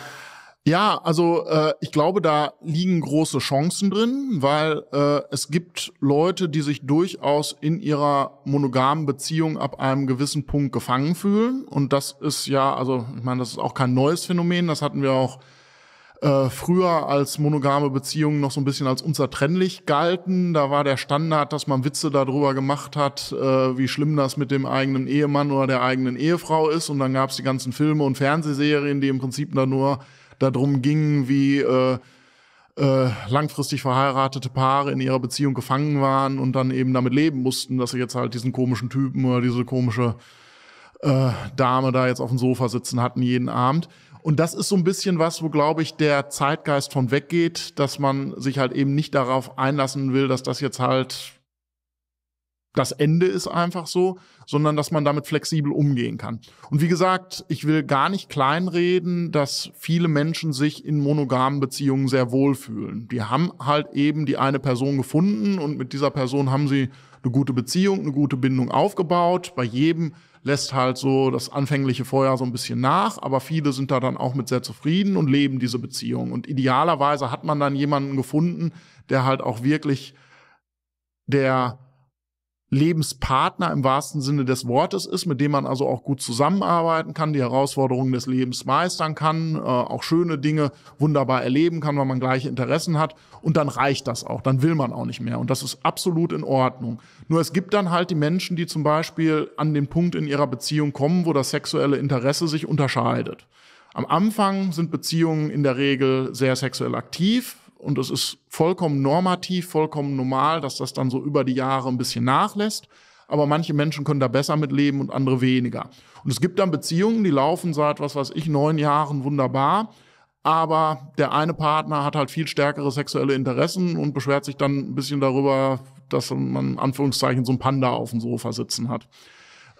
S1: Ja, also äh, ich glaube, da liegen große Chancen drin, weil äh, es gibt Leute, die sich durchaus in ihrer monogamen Beziehung ab einem gewissen Punkt gefangen fühlen. Und das ist ja, also ich meine, das ist auch kein neues Phänomen. Das hatten wir auch äh, früher als monogame Beziehungen noch so ein bisschen als unzertrennlich galten. Da war der Standard, dass man Witze darüber gemacht hat, äh, wie schlimm das mit dem eigenen Ehemann oder der eigenen Ehefrau ist. Und dann gab es die ganzen Filme und Fernsehserien, die im Prinzip da nur darum ging, wie äh, äh, langfristig verheiratete Paare in ihrer Beziehung gefangen waren und dann eben damit leben mussten, dass sie jetzt halt diesen komischen Typen oder diese komische äh, Dame da jetzt auf dem Sofa sitzen hatten jeden Abend. Und das ist so ein bisschen was, wo, glaube ich, der Zeitgeist von weggeht, dass man sich halt eben nicht darauf einlassen will, dass das jetzt halt das Ende ist einfach so, sondern dass man damit flexibel umgehen kann. Und wie gesagt, ich will gar nicht kleinreden, dass viele Menschen sich in monogamen Beziehungen sehr wohlfühlen. Die haben halt eben die eine Person gefunden und mit dieser Person haben sie eine gute Beziehung, eine gute Bindung aufgebaut. Bei jedem lässt halt so das anfängliche Feuer so ein bisschen nach, aber viele sind da dann auch mit sehr zufrieden und leben diese Beziehung. Und idealerweise hat man dann jemanden gefunden, der halt auch wirklich der Lebenspartner im wahrsten Sinne des Wortes ist, mit dem man also auch gut zusammenarbeiten kann, die Herausforderungen des Lebens meistern kann, äh, auch schöne Dinge wunderbar erleben kann, weil man gleiche Interessen hat. Und dann reicht das auch, dann will man auch nicht mehr. Und das ist absolut in Ordnung. Nur es gibt dann halt die Menschen, die zum Beispiel an den Punkt in ihrer Beziehung kommen, wo das sexuelle Interesse sich unterscheidet. Am Anfang sind Beziehungen in der Regel sehr sexuell aktiv, und es ist vollkommen normativ, vollkommen normal, dass das dann so über die Jahre ein bisschen nachlässt. Aber manche Menschen können da besser mit leben und andere weniger. Und es gibt dann Beziehungen, die laufen seit, was weiß ich, neun Jahren wunderbar. Aber der eine Partner hat halt viel stärkere sexuelle Interessen und beschwert sich dann ein bisschen darüber, dass man in Anführungszeichen so ein Panda auf dem Sofa sitzen hat.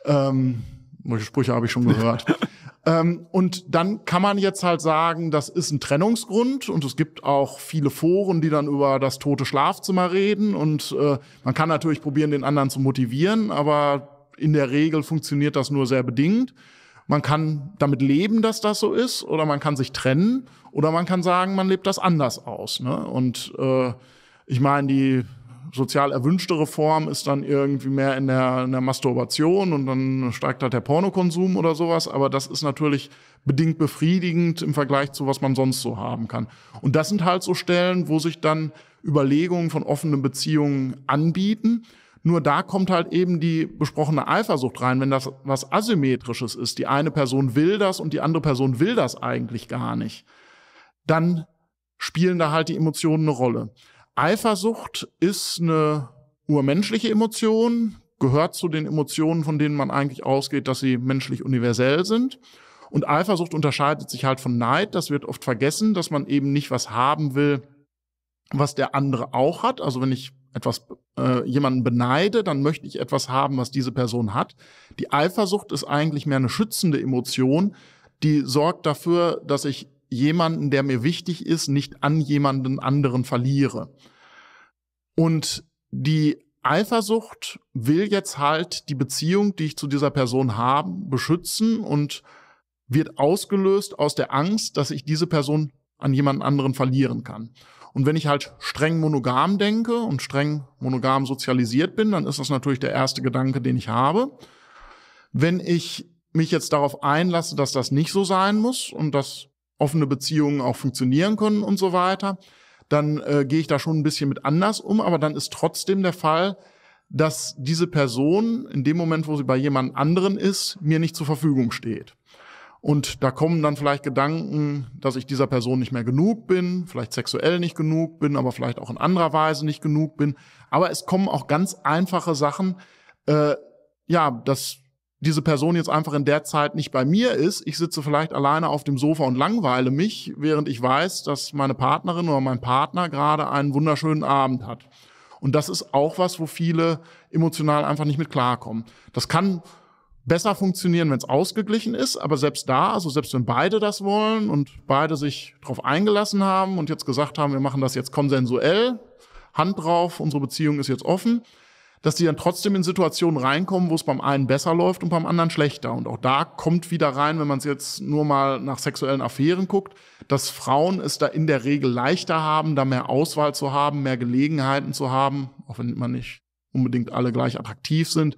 S1: Ähm, solche Sprüche habe ich schon gehört. Ähm, und dann kann man jetzt halt sagen, das ist ein Trennungsgrund und es gibt auch viele Foren, die dann über das tote Schlafzimmer reden und äh, man kann natürlich probieren, den anderen zu motivieren, aber in der Regel funktioniert das nur sehr bedingt. Man kann damit leben, dass das so ist, oder man kann sich trennen, oder man kann sagen, man lebt das anders aus. Ne? Und äh, ich meine, die sozial erwünschtere Form ist dann irgendwie mehr in der, in der Masturbation und dann steigt halt der Pornokonsum oder sowas. Aber das ist natürlich bedingt befriedigend im Vergleich zu, was man sonst so haben kann. Und das sind halt so Stellen, wo sich dann Überlegungen von offenen Beziehungen anbieten. Nur da kommt halt eben die besprochene Eifersucht rein, wenn das was Asymmetrisches ist. Die eine Person will das und die andere Person will das eigentlich gar nicht. Dann spielen da halt die Emotionen eine Rolle. Eifersucht ist eine urmenschliche Emotion, gehört zu den Emotionen, von denen man eigentlich ausgeht, dass sie menschlich universell sind. Und Eifersucht unterscheidet sich halt von Neid. Das wird oft vergessen, dass man eben nicht was haben will, was der andere auch hat. Also wenn ich etwas äh, jemanden beneide, dann möchte ich etwas haben, was diese Person hat. Die Eifersucht ist eigentlich mehr eine schützende Emotion, die sorgt dafür, dass ich jemanden, der mir wichtig ist, nicht an jemanden anderen verliere. Und die Eifersucht will jetzt halt die Beziehung, die ich zu dieser Person habe, beschützen und wird ausgelöst aus der Angst, dass ich diese Person an jemanden anderen verlieren kann. Und wenn ich halt streng monogam denke und streng monogam sozialisiert bin, dann ist das natürlich der erste Gedanke, den ich habe. Wenn ich mich jetzt darauf einlasse, dass das nicht so sein muss und dass offene Beziehungen auch funktionieren können und so weiter, dann äh, gehe ich da schon ein bisschen mit anders um, aber dann ist trotzdem der Fall, dass diese Person in dem Moment, wo sie bei jemand anderen ist, mir nicht zur Verfügung steht. Und da kommen dann vielleicht Gedanken, dass ich dieser Person nicht mehr genug bin, vielleicht sexuell nicht genug bin, aber vielleicht auch in anderer Weise nicht genug bin. Aber es kommen auch ganz einfache Sachen, äh, ja, dass diese Person jetzt einfach in der Zeit nicht bei mir ist. Ich sitze vielleicht alleine auf dem Sofa und langweile mich, während ich weiß, dass meine Partnerin oder mein Partner gerade einen wunderschönen Abend hat. Und das ist auch was, wo viele emotional einfach nicht mit klarkommen. Das kann besser funktionieren, wenn es ausgeglichen ist, aber selbst da, also selbst wenn beide das wollen und beide sich darauf eingelassen haben und jetzt gesagt haben, wir machen das jetzt konsensuell, Hand drauf, unsere Beziehung ist jetzt offen, dass die dann trotzdem in Situationen reinkommen, wo es beim einen besser läuft und beim anderen schlechter. Und auch da kommt wieder rein, wenn man es jetzt nur mal nach sexuellen Affären guckt, dass Frauen es da in der Regel leichter haben, da mehr Auswahl zu haben, mehr Gelegenheiten zu haben, auch wenn man nicht unbedingt alle gleich attraktiv sind,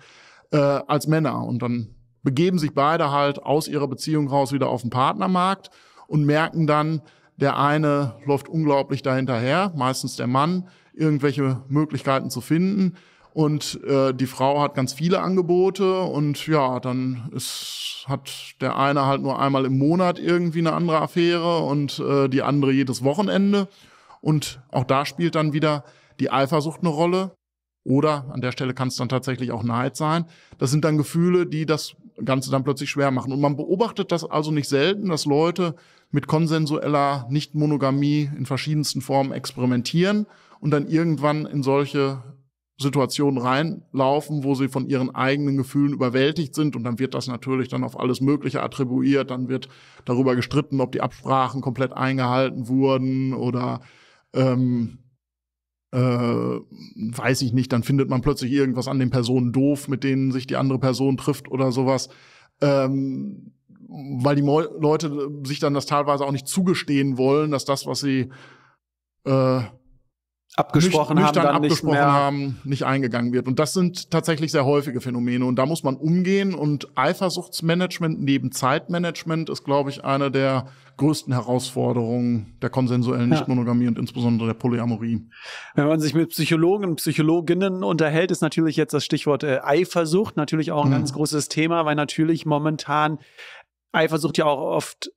S1: äh, als Männer. Und dann begeben sich beide halt aus ihrer Beziehung raus wieder auf den Partnermarkt und merken dann, der eine läuft unglaublich dahinterher, meistens der Mann, irgendwelche Möglichkeiten zu finden. Und äh, die Frau hat ganz viele Angebote und ja, dann ist, hat der eine halt nur einmal im Monat irgendwie eine andere Affäre und äh, die andere jedes Wochenende. Und auch da spielt dann wieder die Eifersucht eine Rolle. Oder an der Stelle kann es dann tatsächlich auch Neid sein. Das sind dann Gefühle, die das Ganze dann plötzlich schwer machen. Und man beobachtet das also nicht selten, dass Leute mit konsensueller Nichtmonogamie in verschiedensten Formen experimentieren und dann irgendwann in solche Situationen reinlaufen, wo sie von ihren eigenen Gefühlen überwältigt sind und dann wird das natürlich dann auf alles Mögliche attribuiert, dann wird darüber gestritten, ob die Absprachen komplett eingehalten wurden oder ähm, äh, weiß ich nicht, dann findet man plötzlich irgendwas an den Personen doof, mit denen sich die andere Person trifft oder sowas. Ähm, weil die Mo Leute sich dann das teilweise auch nicht zugestehen wollen, dass das, was sie äh, abgesprochen nicht, haben, dann abgesprochen nicht mehr haben, nicht eingegangen wird. Und das sind tatsächlich sehr häufige Phänomene. Und da muss man umgehen. Und Eifersuchtsmanagement neben Zeitmanagement ist, glaube ich, eine der größten Herausforderungen der konsensuellen ja. Nichtmonogamie und insbesondere der Polyamorie. Wenn man sich mit Psychologen, und Psychologinnen unterhält, ist natürlich jetzt das
S2: Stichwort äh, Eifersucht natürlich auch ein hm. ganz großes Thema, weil natürlich momentan Eifersucht ja auch oft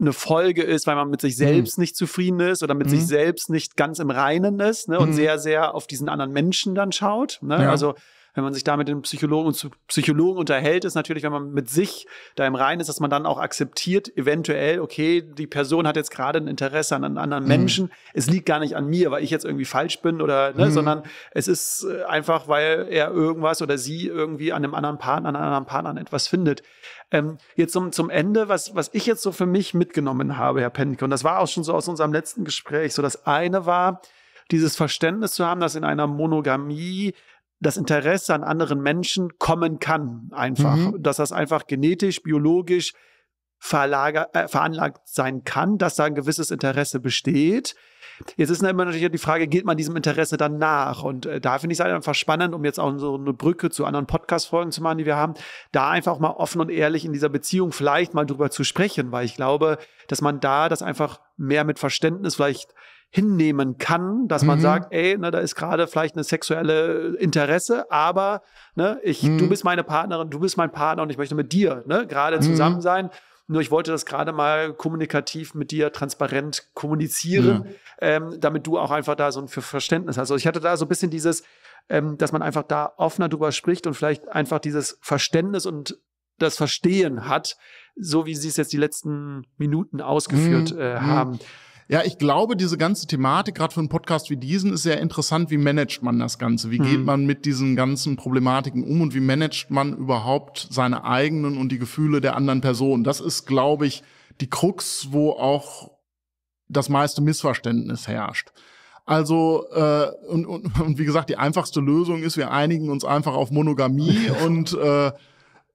S2: eine Folge ist, weil man mit sich mhm. selbst mhm. nicht zufrieden ist oder mit mhm. sich selbst nicht ganz im Reinen ist ne? und mhm. sehr, sehr auf diesen anderen Menschen dann schaut. Ne? Ja. Also wenn man sich da mit den Psychologen und Psychologen unterhält, ist natürlich, wenn man mit sich da im Reinen ist, dass man dann auch akzeptiert, eventuell, okay, die Person hat jetzt gerade ein Interesse an einem anderen mhm. Menschen. Es liegt gar nicht an mir, weil ich jetzt irgendwie falsch bin oder, ne, mhm. sondern es ist äh, einfach, weil er irgendwas oder sie irgendwie an einem anderen Partner, an einem anderen Partner etwas findet. Ähm, jetzt zum, zum Ende, was, was ich jetzt so für mich mitgenommen habe, Herr Penke, und das war auch schon so aus unserem letzten Gespräch, so das eine war, dieses Verständnis zu haben, dass in einer Monogamie das Interesse an anderen Menschen kommen kann, einfach. Mhm. Dass das einfach genetisch, biologisch verlager, äh, veranlagt sein kann, dass da ein gewisses Interesse besteht. Jetzt ist immer natürlich die Frage, geht man diesem Interesse dann nach? Und äh, da finde ich es halt einfach spannend, um jetzt auch so eine Brücke zu anderen Podcast-Folgen zu machen, die wir haben, da einfach mal offen und ehrlich in dieser Beziehung vielleicht mal drüber zu sprechen, weil ich glaube, dass man da das einfach mehr mit Verständnis vielleicht hinnehmen kann, dass man mhm. sagt, ey, ne, da ist gerade vielleicht eine sexuelle Interesse, aber ne, ich, mhm. du bist meine Partnerin, du bist mein Partner und ich möchte mit dir ne, gerade mhm. zusammen sein. Nur ich wollte das gerade mal kommunikativ mit dir transparent kommunizieren, ähm, damit du auch einfach da so ein Verständnis hast. Also ich hatte da so ein bisschen dieses, ähm, dass man einfach da offener drüber spricht und vielleicht einfach dieses Verständnis und das Verstehen hat, so wie sie es
S1: jetzt die letzten Minuten ausgeführt mhm. äh, mhm. haben. Ja, ich glaube, diese ganze Thematik, gerade für einen Podcast wie diesen, ist sehr interessant. Wie managt man das Ganze? Wie mhm. geht man mit diesen ganzen Problematiken um und wie managt man überhaupt seine eigenen und die Gefühle der anderen Personen? Das ist, glaube ich, die Krux, wo auch das meiste Missverständnis herrscht. Also, äh, und, und, und wie gesagt, die einfachste Lösung ist, wir einigen uns einfach auf Monogamie und äh,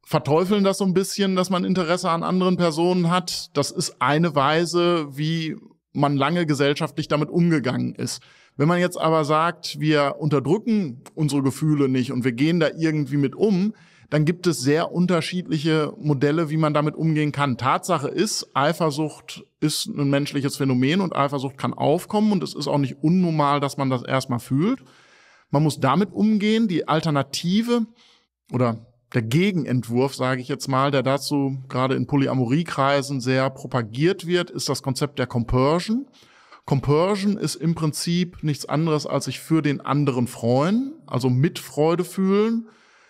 S1: verteufeln das so ein bisschen, dass man Interesse an anderen Personen hat. Das ist eine Weise, wie man lange gesellschaftlich damit umgegangen ist. Wenn man jetzt aber sagt, wir unterdrücken unsere Gefühle nicht und wir gehen da irgendwie mit um, dann gibt es sehr unterschiedliche Modelle, wie man damit umgehen kann. Tatsache ist, Eifersucht ist ein menschliches Phänomen und Eifersucht kann aufkommen und es ist auch nicht unnormal, dass man das erstmal fühlt. Man muss damit umgehen. Die Alternative oder der Gegenentwurf, sage ich jetzt mal, der dazu gerade in Polyamoriekreisen sehr propagiert wird, ist das Konzept der Compersion. Compersion ist im Prinzip nichts anderes, als sich für den anderen freuen, also mit Freude fühlen.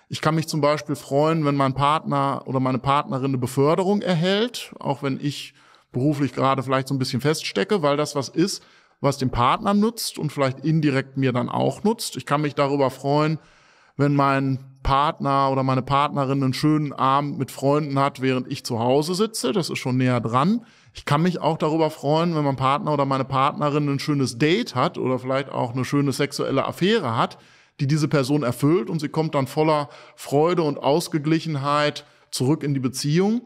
S1: Ich kann mich zum Beispiel freuen, wenn mein Partner oder meine Partnerin eine Beförderung erhält, auch wenn ich beruflich gerade vielleicht so ein bisschen feststecke, weil das was ist, was den Partner nutzt und vielleicht indirekt mir dann auch nutzt. Ich kann mich darüber freuen, wenn mein Partner oder meine Partnerin einen schönen Abend mit Freunden hat, während ich zu Hause sitze. Das ist schon näher dran. Ich kann mich auch darüber freuen, wenn mein Partner oder meine Partnerin ein schönes Date hat oder vielleicht auch eine schöne sexuelle Affäre hat, die diese Person erfüllt und sie kommt dann voller Freude und Ausgeglichenheit zurück in die Beziehung.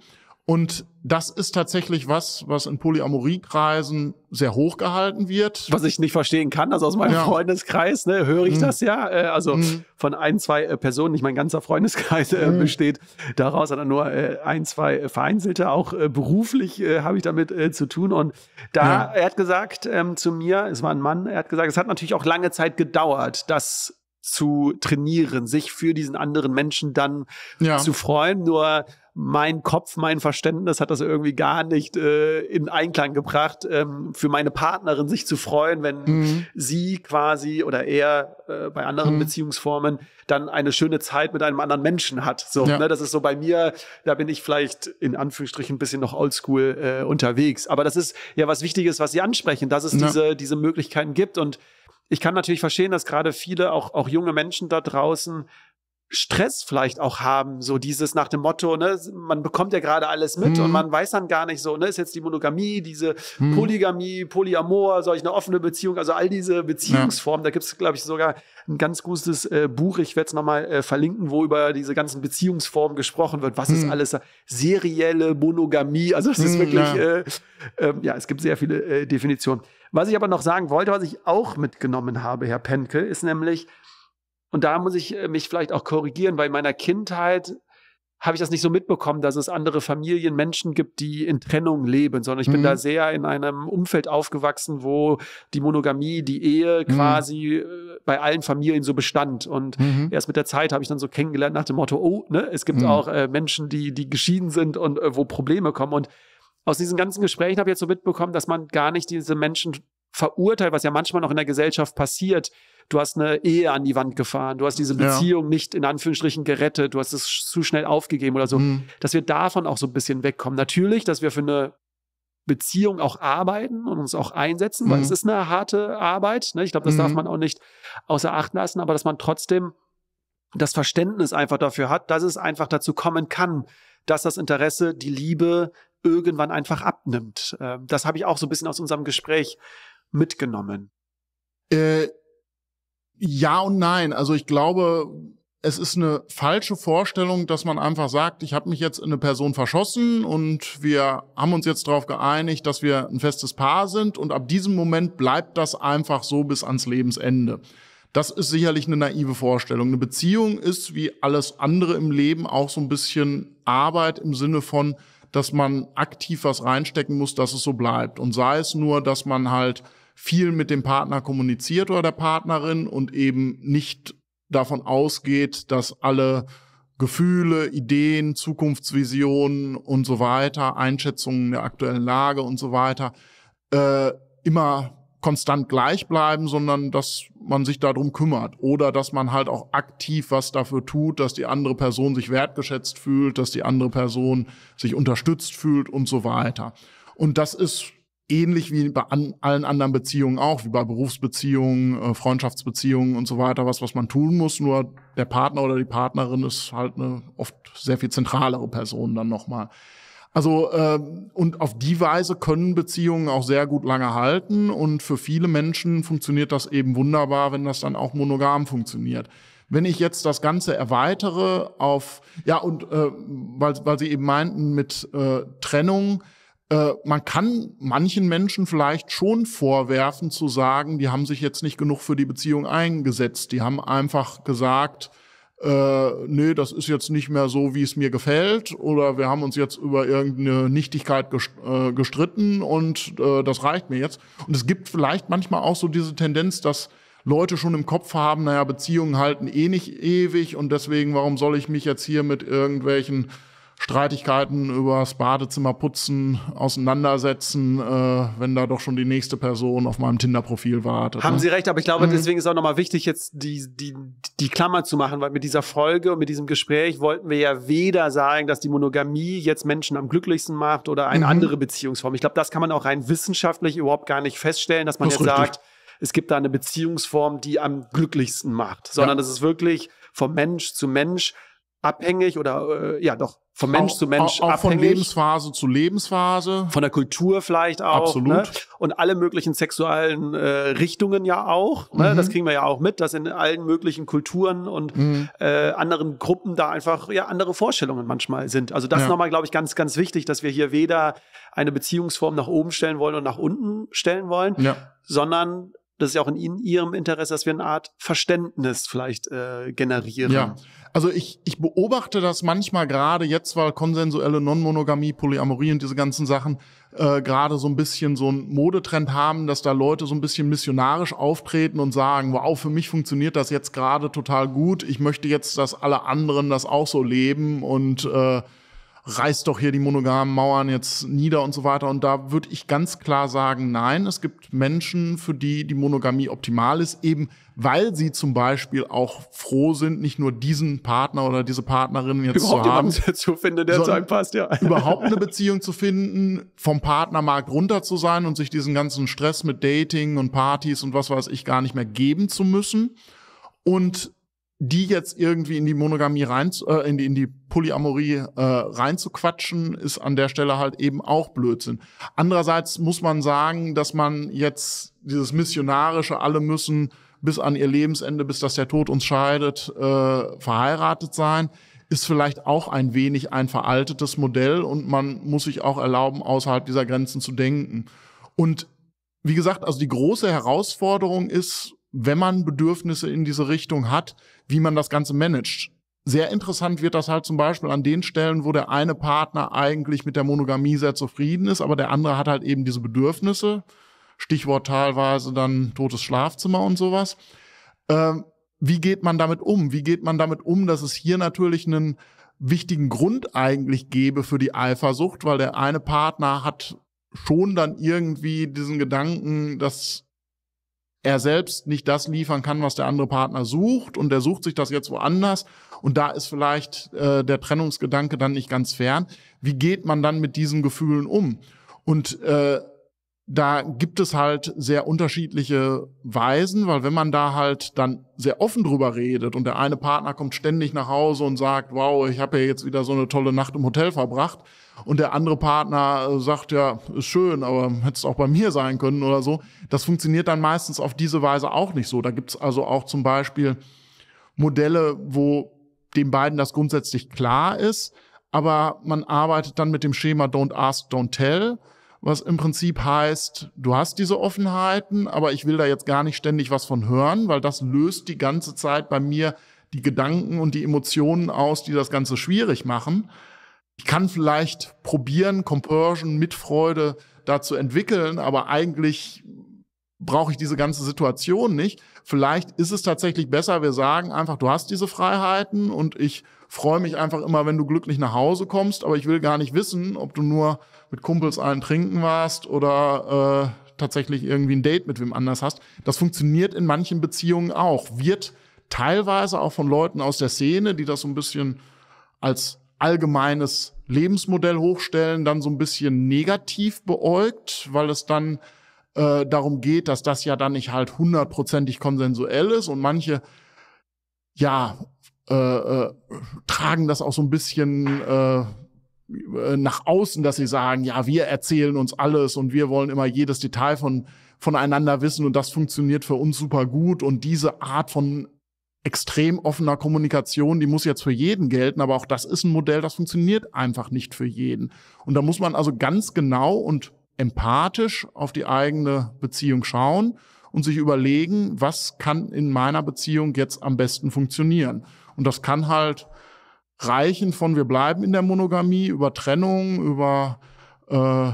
S1: Und das ist tatsächlich was, was in Polyamoriekreisen sehr hoch gehalten wird. Was ich nicht verstehen kann, also aus meinem ja.
S2: Freundeskreis ne, höre ich mhm. das ja. Äh, also mhm.
S1: von ein, zwei äh, Personen,
S2: nicht mein ganzer Freundeskreis äh, mhm. besteht daraus, sondern nur äh, ein, zwei vereinzelte, auch beruflich habe ich damit zu tun. Und da, ja. er hat gesagt ähm, zu mir, es war ein Mann, er hat gesagt, es hat natürlich auch lange Zeit gedauert, dass zu trainieren, sich für diesen anderen Menschen dann ja. zu freuen. Nur mein Kopf, mein Verständnis hat das irgendwie gar nicht äh, in Einklang gebracht, ähm, für meine Partnerin sich zu freuen, wenn mhm. sie quasi oder er äh, bei anderen mhm. Beziehungsformen dann eine schöne Zeit mit einem anderen Menschen hat. So, ja. ne, das ist so bei mir, da bin ich vielleicht in Anführungsstrichen ein bisschen noch oldschool äh, unterwegs. Aber das ist ja was Wichtiges, was Sie ansprechen, dass es ja. diese, diese Möglichkeiten gibt und ich kann natürlich verstehen, dass gerade viele, auch, auch junge Menschen da draußen, Stress vielleicht auch haben, so dieses nach dem Motto, ne, man bekommt ja gerade alles mit hm. und mhm. man weiß dann gar nicht so, ne, ist jetzt die Monogamie, diese hm. Polygamie, Polyamor, solch eine offene Beziehung, also all diese Beziehungsformen, ja. da gibt es, glaube ich, sogar ein ganz gutes äh, Buch, ich werde es nochmal äh, verlinken, wo über diese ganzen Beziehungsformen gesprochen wird, was hm. ist mhm. alles, serielle Monogamie, also es ist mhm, wirklich, ja. Äh, äh, ja. es gibt sehr viele äh, Definitionen. Was ich aber noch sagen wollte, was ich auch mitgenommen habe, Herr Penke, ist nämlich, und da muss ich äh, mich vielleicht auch korrigieren, weil in meiner Kindheit habe ich das nicht so mitbekommen, dass es andere Familien, Menschen gibt, die in Trennung leben, sondern ich bin da mhm. sehr in einem Umfeld aufgewachsen, wo die Monogamie, die Ehe mhm. quasi mhm. bei allen Familien so bestand. Und mhm. erst mit der Zeit habe ich dann so kennengelernt nach dem Motto, oh, ne, es gibt mhm. auch äh, Menschen, die, die geschieden sind und äh, wo Probleme kommen. Und aus diesen ganzen Gesprächen habe ich jetzt so mitbekommen, dass man gar nicht diese Menschen verurteilt, was ja manchmal noch in der Gesellschaft passiert. Du hast eine Ehe an die Wand gefahren, du hast diese Beziehung ja. nicht in Anführungsstrichen gerettet, du hast es zu schnell aufgegeben oder so, mhm. dass wir davon auch so ein bisschen wegkommen. Natürlich, dass wir für eine Beziehung auch arbeiten und uns auch einsetzen, mhm. weil es ist eine harte Arbeit. Ne? Ich glaube, das mhm. darf man auch nicht außer Acht lassen, aber dass man trotzdem das Verständnis einfach dafür hat, dass es einfach dazu kommen kann, dass das Interesse, die Liebe irgendwann einfach abnimmt. Ähm, das habe ich auch so ein bisschen aus unserem Gespräch mitgenommen?
S1: Äh, ja und nein. Also ich glaube, es ist eine falsche Vorstellung, dass man einfach sagt, ich habe mich jetzt in eine Person verschossen und wir haben uns jetzt darauf geeinigt, dass wir ein festes Paar sind und ab diesem Moment bleibt das einfach so bis ans Lebensende. Das ist sicherlich eine naive Vorstellung. Eine Beziehung ist wie alles andere im Leben auch so ein bisschen Arbeit im Sinne von, dass man aktiv was reinstecken muss, dass es so bleibt. Und sei es nur, dass man halt viel mit dem Partner kommuniziert oder der Partnerin und eben nicht davon ausgeht, dass alle Gefühle, Ideen, Zukunftsvisionen und so weiter, Einschätzungen der aktuellen Lage und so weiter, äh, immer konstant gleich bleiben, sondern dass man sich darum kümmert oder dass man halt auch aktiv was dafür tut, dass die andere Person sich wertgeschätzt fühlt, dass die andere Person sich unterstützt fühlt und so weiter. Und das ist ähnlich wie bei an, allen anderen Beziehungen auch, wie bei Berufsbeziehungen, äh, Freundschaftsbeziehungen und so weiter, was, was man tun muss. Nur der Partner oder die Partnerin ist halt eine oft sehr viel zentralere Person dann nochmal. Also äh, und auf die Weise können Beziehungen auch sehr gut lange halten und für viele Menschen funktioniert das eben wunderbar, wenn das dann auch monogam funktioniert. Wenn ich jetzt das Ganze erweitere auf, ja und äh, weil, weil Sie eben meinten mit äh, Trennung, äh, man kann manchen Menschen vielleicht schon vorwerfen zu sagen, die haben sich jetzt nicht genug für die Beziehung eingesetzt. Die haben einfach gesagt, äh, nee, das ist jetzt nicht mehr so, wie es mir gefällt, oder wir haben uns jetzt über irgendeine Nichtigkeit äh, gestritten und äh, das reicht mir jetzt. Und es gibt vielleicht manchmal auch so diese Tendenz, dass Leute schon im Kopf haben, naja, Beziehungen halten eh nicht ewig und deswegen, warum soll ich mich jetzt hier mit irgendwelchen Streitigkeiten übers putzen, auseinandersetzen, äh, wenn da doch schon die nächste Person auf meinem Tinder-Profil wartet. Haben ne? Sie recht, aber ich
S2: glaube, mhm. deswegen ist auch nochmal wichtig, jetzt die, die, die Klammer zu machen, weil mit dieser Folge und mit diesem Gespräch wollten wir ja weder sagen, dass die Monogamie jetzt Menschen am glücklichsten macht oder eine mhm. andere Beziehungsform. Ich glaube, das kann man auch rein wissenschaftlich überhaupt gar nicht feststellen, dass man das jetzt richtig. sagt, es gibt da eine Beziehungsform, die am glücklichsten macht, sondern ja. das ist wirklich vom Mensch zu Mensch abhängig oder äh, ja doch von Mensch auch, zu Mensch auch, auch abhängig. Von
S1: Lebensphase zu
S2: Lebensphase. Von der Kultur vielleicht auch. Ne? Absolut. Ne? Und alle möglichen sexuellen äh, Richtungen ja auch. Ne? Mhm. Das kriegen wir ja auch mit, dass in allen möglichen Kulturen und mhm. äh, anderen Gruppen da einfach ja andere Vorstellungen manchmal sind. Also das ja. nochmal, glaube ich, ganz, ganz wichtig, dass wir hier weder eine Beziehungsform nach oben stellen wollen und nach unten stellen wollen, ja. sondern das ist ja
S1: auch in Ihrem Interesse, dass wir eine Art Verständnis vielleicht äh, generieren. Ja, also ich, ich beobachte das manchmal gerade, jetzt weil konsensuelle Non-Monogamie, Polyamorie und diese ganzen Sachen äh, gerade so ein bisschen so einen Modetrend haben, dass da Leute so ein bisschen missionarisch auftreten und sagen, wow, für mich funktioniert das jetzt gerade total gut, ich möchte jetzt, dass alle anderen das auch so leben und äh, reißt doch hier die monogamen Mauern jetzt nieder und so weiter. Und da würde ich ganz klar sagen, nein, es gibt Menschen, für die die Monogamie optimal ist, eben weil sie zum Beispiel auch froh sind, nicht nur diesen Partner oder diese Partnerin jetzt überhaupt zu haben, dazu finde, der zu einem passt, ja. überhaupt eine Beziehung zu finden, vom Partnermarkt runter zu sein und sich diesen ganzen Stress mit Dating und Partys und was weiß ich gar nicht mehr geben zu müssen. Und die jetzt irgendwie in die Monogamie rein, äh, in, die, in die Polyamorie äh, reinzuquatschen, ist an der Stelle halt eben auch Blödsinn. Andererseits muss man sagen, dass man jetzt dieses missionarische, alle müssen bis an ihr Lebensende, bis dass der Tod uns scheidet, äh, verheiratet sein, ist vielleicht auch ein wenig ein veraltetes Modell und man muss sich auch erlauben, außerhalb dieser Grenzen zu denken. Und wie gesagt, also die große Herausforderung ist, wenn man Bedürfnisse in diese Richtung hat, wie man das Ganze managt. Sehr interessant wird das halt zum Beispiel an den Stellen, wo der eine Partner eigentlich mit der Monogamie sehr zufrieden ist, aber der andere hat halt eben diese Bedürfnisse. Stichwort teilweise dann totes Schlafzimmer und sowas. Ähm, wie geht man damit um? Wie geht man damit um, dass es hier natürlich einen wichtigen Grund eigentlich gäbe für die Eifersucht, weil der eine Partner hat schon dann irgendwie diesen Gedanken, dass er selbst nicht das liefern kann, was der andere Partner sucht und er sucht sich das jetzt woanders und da ist vielleicht äh, der Trennungsgedanke dann nicht ganz fern. Wie geht man dann mit diesen Gefühlen um? Und äh, da gibt es halt sehr unterschiedliche Weisen, weil wenn man da halt dann sehr offen drüber redet und der eine Partner kommt ständig nach Hause und sagt, wow, ich habe ja jetzt wieder so eine tolle Nacht im Hotel verbracht, und der andere Partner sagt, ja, ist schön, aber hätte es auch bei mir sein können oder so. Das funktioniert dann meistens auf diese Weise auch nicht so. Da gibt's also auch zum Beispiel Modelle, wo den beiden das grundsätzlich klar ist, aber man arbeitet dann mit dem Schema Don't Ask, Don't Tell was im Prinzip heißt, du hast diese Offenheiten, aber ich will da jetzt gar nicht ständig was von hören, weil das löst die ganze Zeit bei mir die Gedanken und die Emotionen aus, die das Ganze schwierig machen ich kann vielleicht probieren, Compersion mit Freude da zu entwickeln, aber eigentlich brauche ich diese ganze Situation nicht. Vielleicht ist es tatsächlich besser, wir sagen einfach, du hast diese Freiheiten und ich freue mich einfach immer, wenn du glücklich nach Hause kommst, aber ich will gar nicht wissen, ob du nur mit Kumpels allen trinken warst oder äh, tatsächlich irgendwie ein Date mit wem anders hast. Das funktioniert in manchen Beziehungen auch. Wird teilweise auch von Leuten aus der Szene, die das so ein bisschen als allgemeines Lebensmodell hochstellen dann so ein bisschen negativ beäugt, weil es dann äh, darum geht, dass das ja dann nicht halt hundertprozentig konsensuell ist und manche ja äh, äh, tragen das auch so ein bisschen äh, nach außen, dass sie sagen, ja, wir erzählen uns alles und wir wollen immer jedes Detail von voneinander wissen und das funktioniert für uns super gut und diese Art von extrem offener Kommunikation, die muss jetzt für jeden gelten, aber auch das ist ein Modell, das funktioniert einfach nicht für jeden. Und da muss man also ganz genau und empathisch auf die eigene Beziehung schauen und sich überlegen, was kann in meiner Beziehung jetzt am besten funktionieren. Und das kann halt reichen von wir bleiben in der Monogamie, über Trennung, über, äh,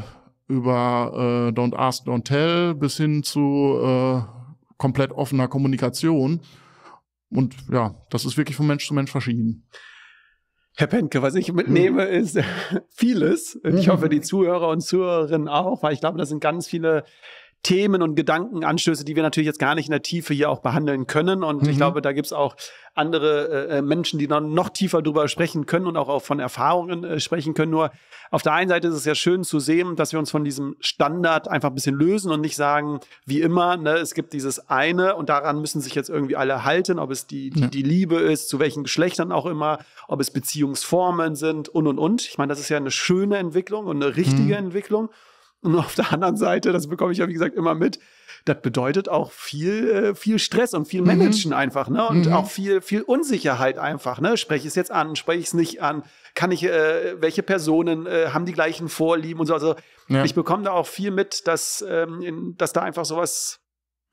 S1: über äh, Don't Ask, Don't Tell bis hin zu äh, komplett offener Kommunikation. Und ja, das ist wirklich von Mensch zu Mensch verschieden. Herr Penke, was ich mitnehme, mhm. ist vieles. Ich mhm. hoffe,
S2: die Zuhörer und Zuhörerinnen auch, weil ich glaube, das sind ganz viele Themen und Gedankenanstöße, die wir natürlich jetzt gar nicht in der Tiefe hier auch behandeln können. Und mhm. ich glaube, da gibt's auch andere äh, äh Menschen, die dann noch tiefer drüber sprechen können und auch, auch von Erfahrungen äh, sprechen können. Nur auf der einen Seite ist es ja schön zu sehen, dass wir uns von diesem Standard einfach ein bisschen lösen und nicht sagen, wie immer, ne, es gibt dieses eine und daran müssen sich jetzt irgendwie alle halten, ob es die, die, ja. die Liebe ist, zu welchen Geschlechtern auch immer, ob es Beziehungsformen sind und und und. Ich meine, das ist ja eine schöne Entwicklung und eine richtige mhm. Entwicklung. Und auf der anderen Seite, das bekomme ich ja wie gesagt immer mit, das bedeutet auch viel, äh, viel Stress und viel Managen mhm. einfach, ne? Und mhm. auch viel, viel Unsicherheit einfach, ne? Spreche ich es jetzt an, spreche ich es nicht an, kann ich, äh, welche Personen äh, haben die gleichen Vorlieben und so. Also ja. ich bekomme da auch viel mit, dass, ähm, in, dass da einfach sowas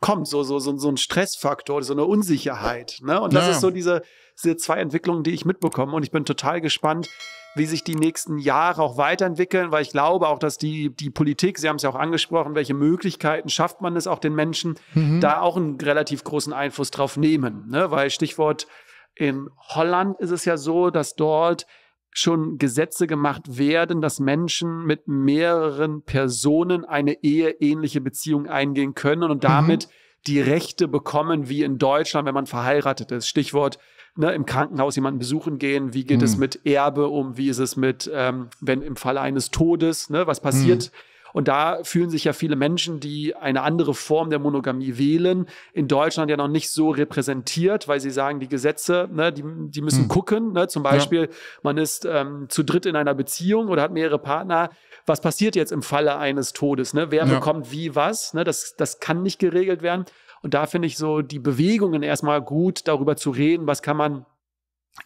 S2: kommt, so, so, so, so ein Stressfaktor, so eine Unsicherheit. Ne? Und das ja. ist so diese, diese zwei Entwicklungen, die ich mitbekomme. Und ich bin total gespannt, wie sich die nächsten Jahre auch weiterentwickeln, weil ich glaube auch, dass die, die Politik, Sie haben es ja auch angesprochen, welche Möglichkeiten schafft man es auch den Menschen, mhm. da auch einen relativ großen Einfluss drauf nehmen. Ne? Weil Stichwort in Holland ist es ja so, dass dort schon Gesetze gemacht werden, dass Menschen mit mehreren Personen eine eheähnliche Beziehung eingehen können und mhm. damit mhm. die Rechte bekommen, wie in Deutschland, wenn man verheiratet ist. Stichwort ne, im Krankenhaus jemanden besuchen gehen, wie geht mhm. es mit Erbe um, wie ist es mit, ähm, wenn im Falle eines Todes, ne, was passiert. Mhm. Und da fühlen sich ja viele Menschen, die eine andere Form der Monogamie wählen, in Deutschland ja noch nicht so repräsentiert, weil sie sagen, die Gesetze, ne, die, die müssen mhm. gucken. Ne? Zum Beispiel, ja. man ist ähm, zu dritt in einer Beziehung oder hat mehrere Partner. Was passiert jetzt im Falle eines Todes? Ne? Wer ja. bekommt wie was? Ne? Das, das kann nicht geregelt werden. Und da finde ich so die Bewegungen erstmal gut, darüber zu reden, was kann man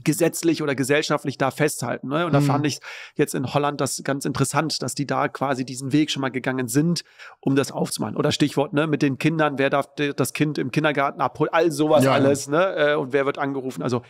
S2: gesetzlich oder gesellschaftlich da festhalten. Ne? Und da fand mhm. ich jetzt in Holland das ganz interessant, dass die da quasi diesen Weg schon mal gegangen sind, um das aufzumachen. Oder Stichwort, ne, mit den Kindern, wer darf das Kind im Kindergarten abholen, all sowas ja, alles, ja. ne? Äh, und wer wird angerufen? Also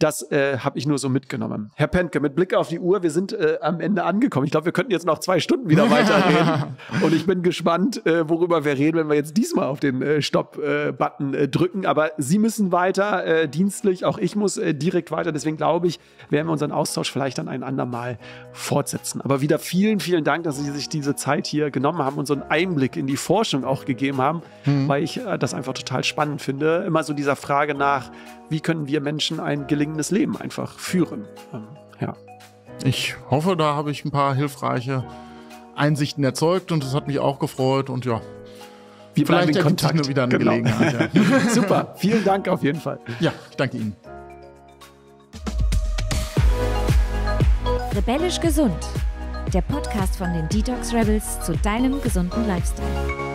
S2: das äh, habe ich nur so mitgenommen. Herr Pentke, mit Blick auf die Uhr, wir sind äh, am Ende angekommen. Ich glaube, wir könnten jetzt noch zwei Stunden wieder weiterreden. Und ich bin gespannt, äh, worüber wir reden, wenn wir jetzt diesmal auf den äh, Stopp-Button äh, drücken. Aber Sie müssen weiter äh, dienstlich, auch ich muss äh, direkt weiter. Deswegen glaube ich, werden wir unseren Austausch vielleicht dann ein andermal fortsetzen. Aber wieder vielen, vielen Dank, dass Sie sich diese Zeit hier genommen haben und so einen Einblick in die Forschung auch gegeben haben, mhm. weil ich äh, das einfach total spannend finde. Immer so dieser Frage nach, wie können wir Menschen ein gelingendes Leben einfach führen.
S1: Ähm, ja. Ich hoffe, da habe ich ein paar hilfreiche Einsichten erzeugt und es hat mich auch gefreut und ja. Wir Vielleicht bleiben in Kontakt. Nur wieder eine genau. Gelegenheit. Ja. Super, vielen Dank auf jeden Fall. Ja, ich danke Ihnen.
S2: Rebellisch gesund, der Podcast von den Detox Rebels zu deinem gesunden Lifestyle.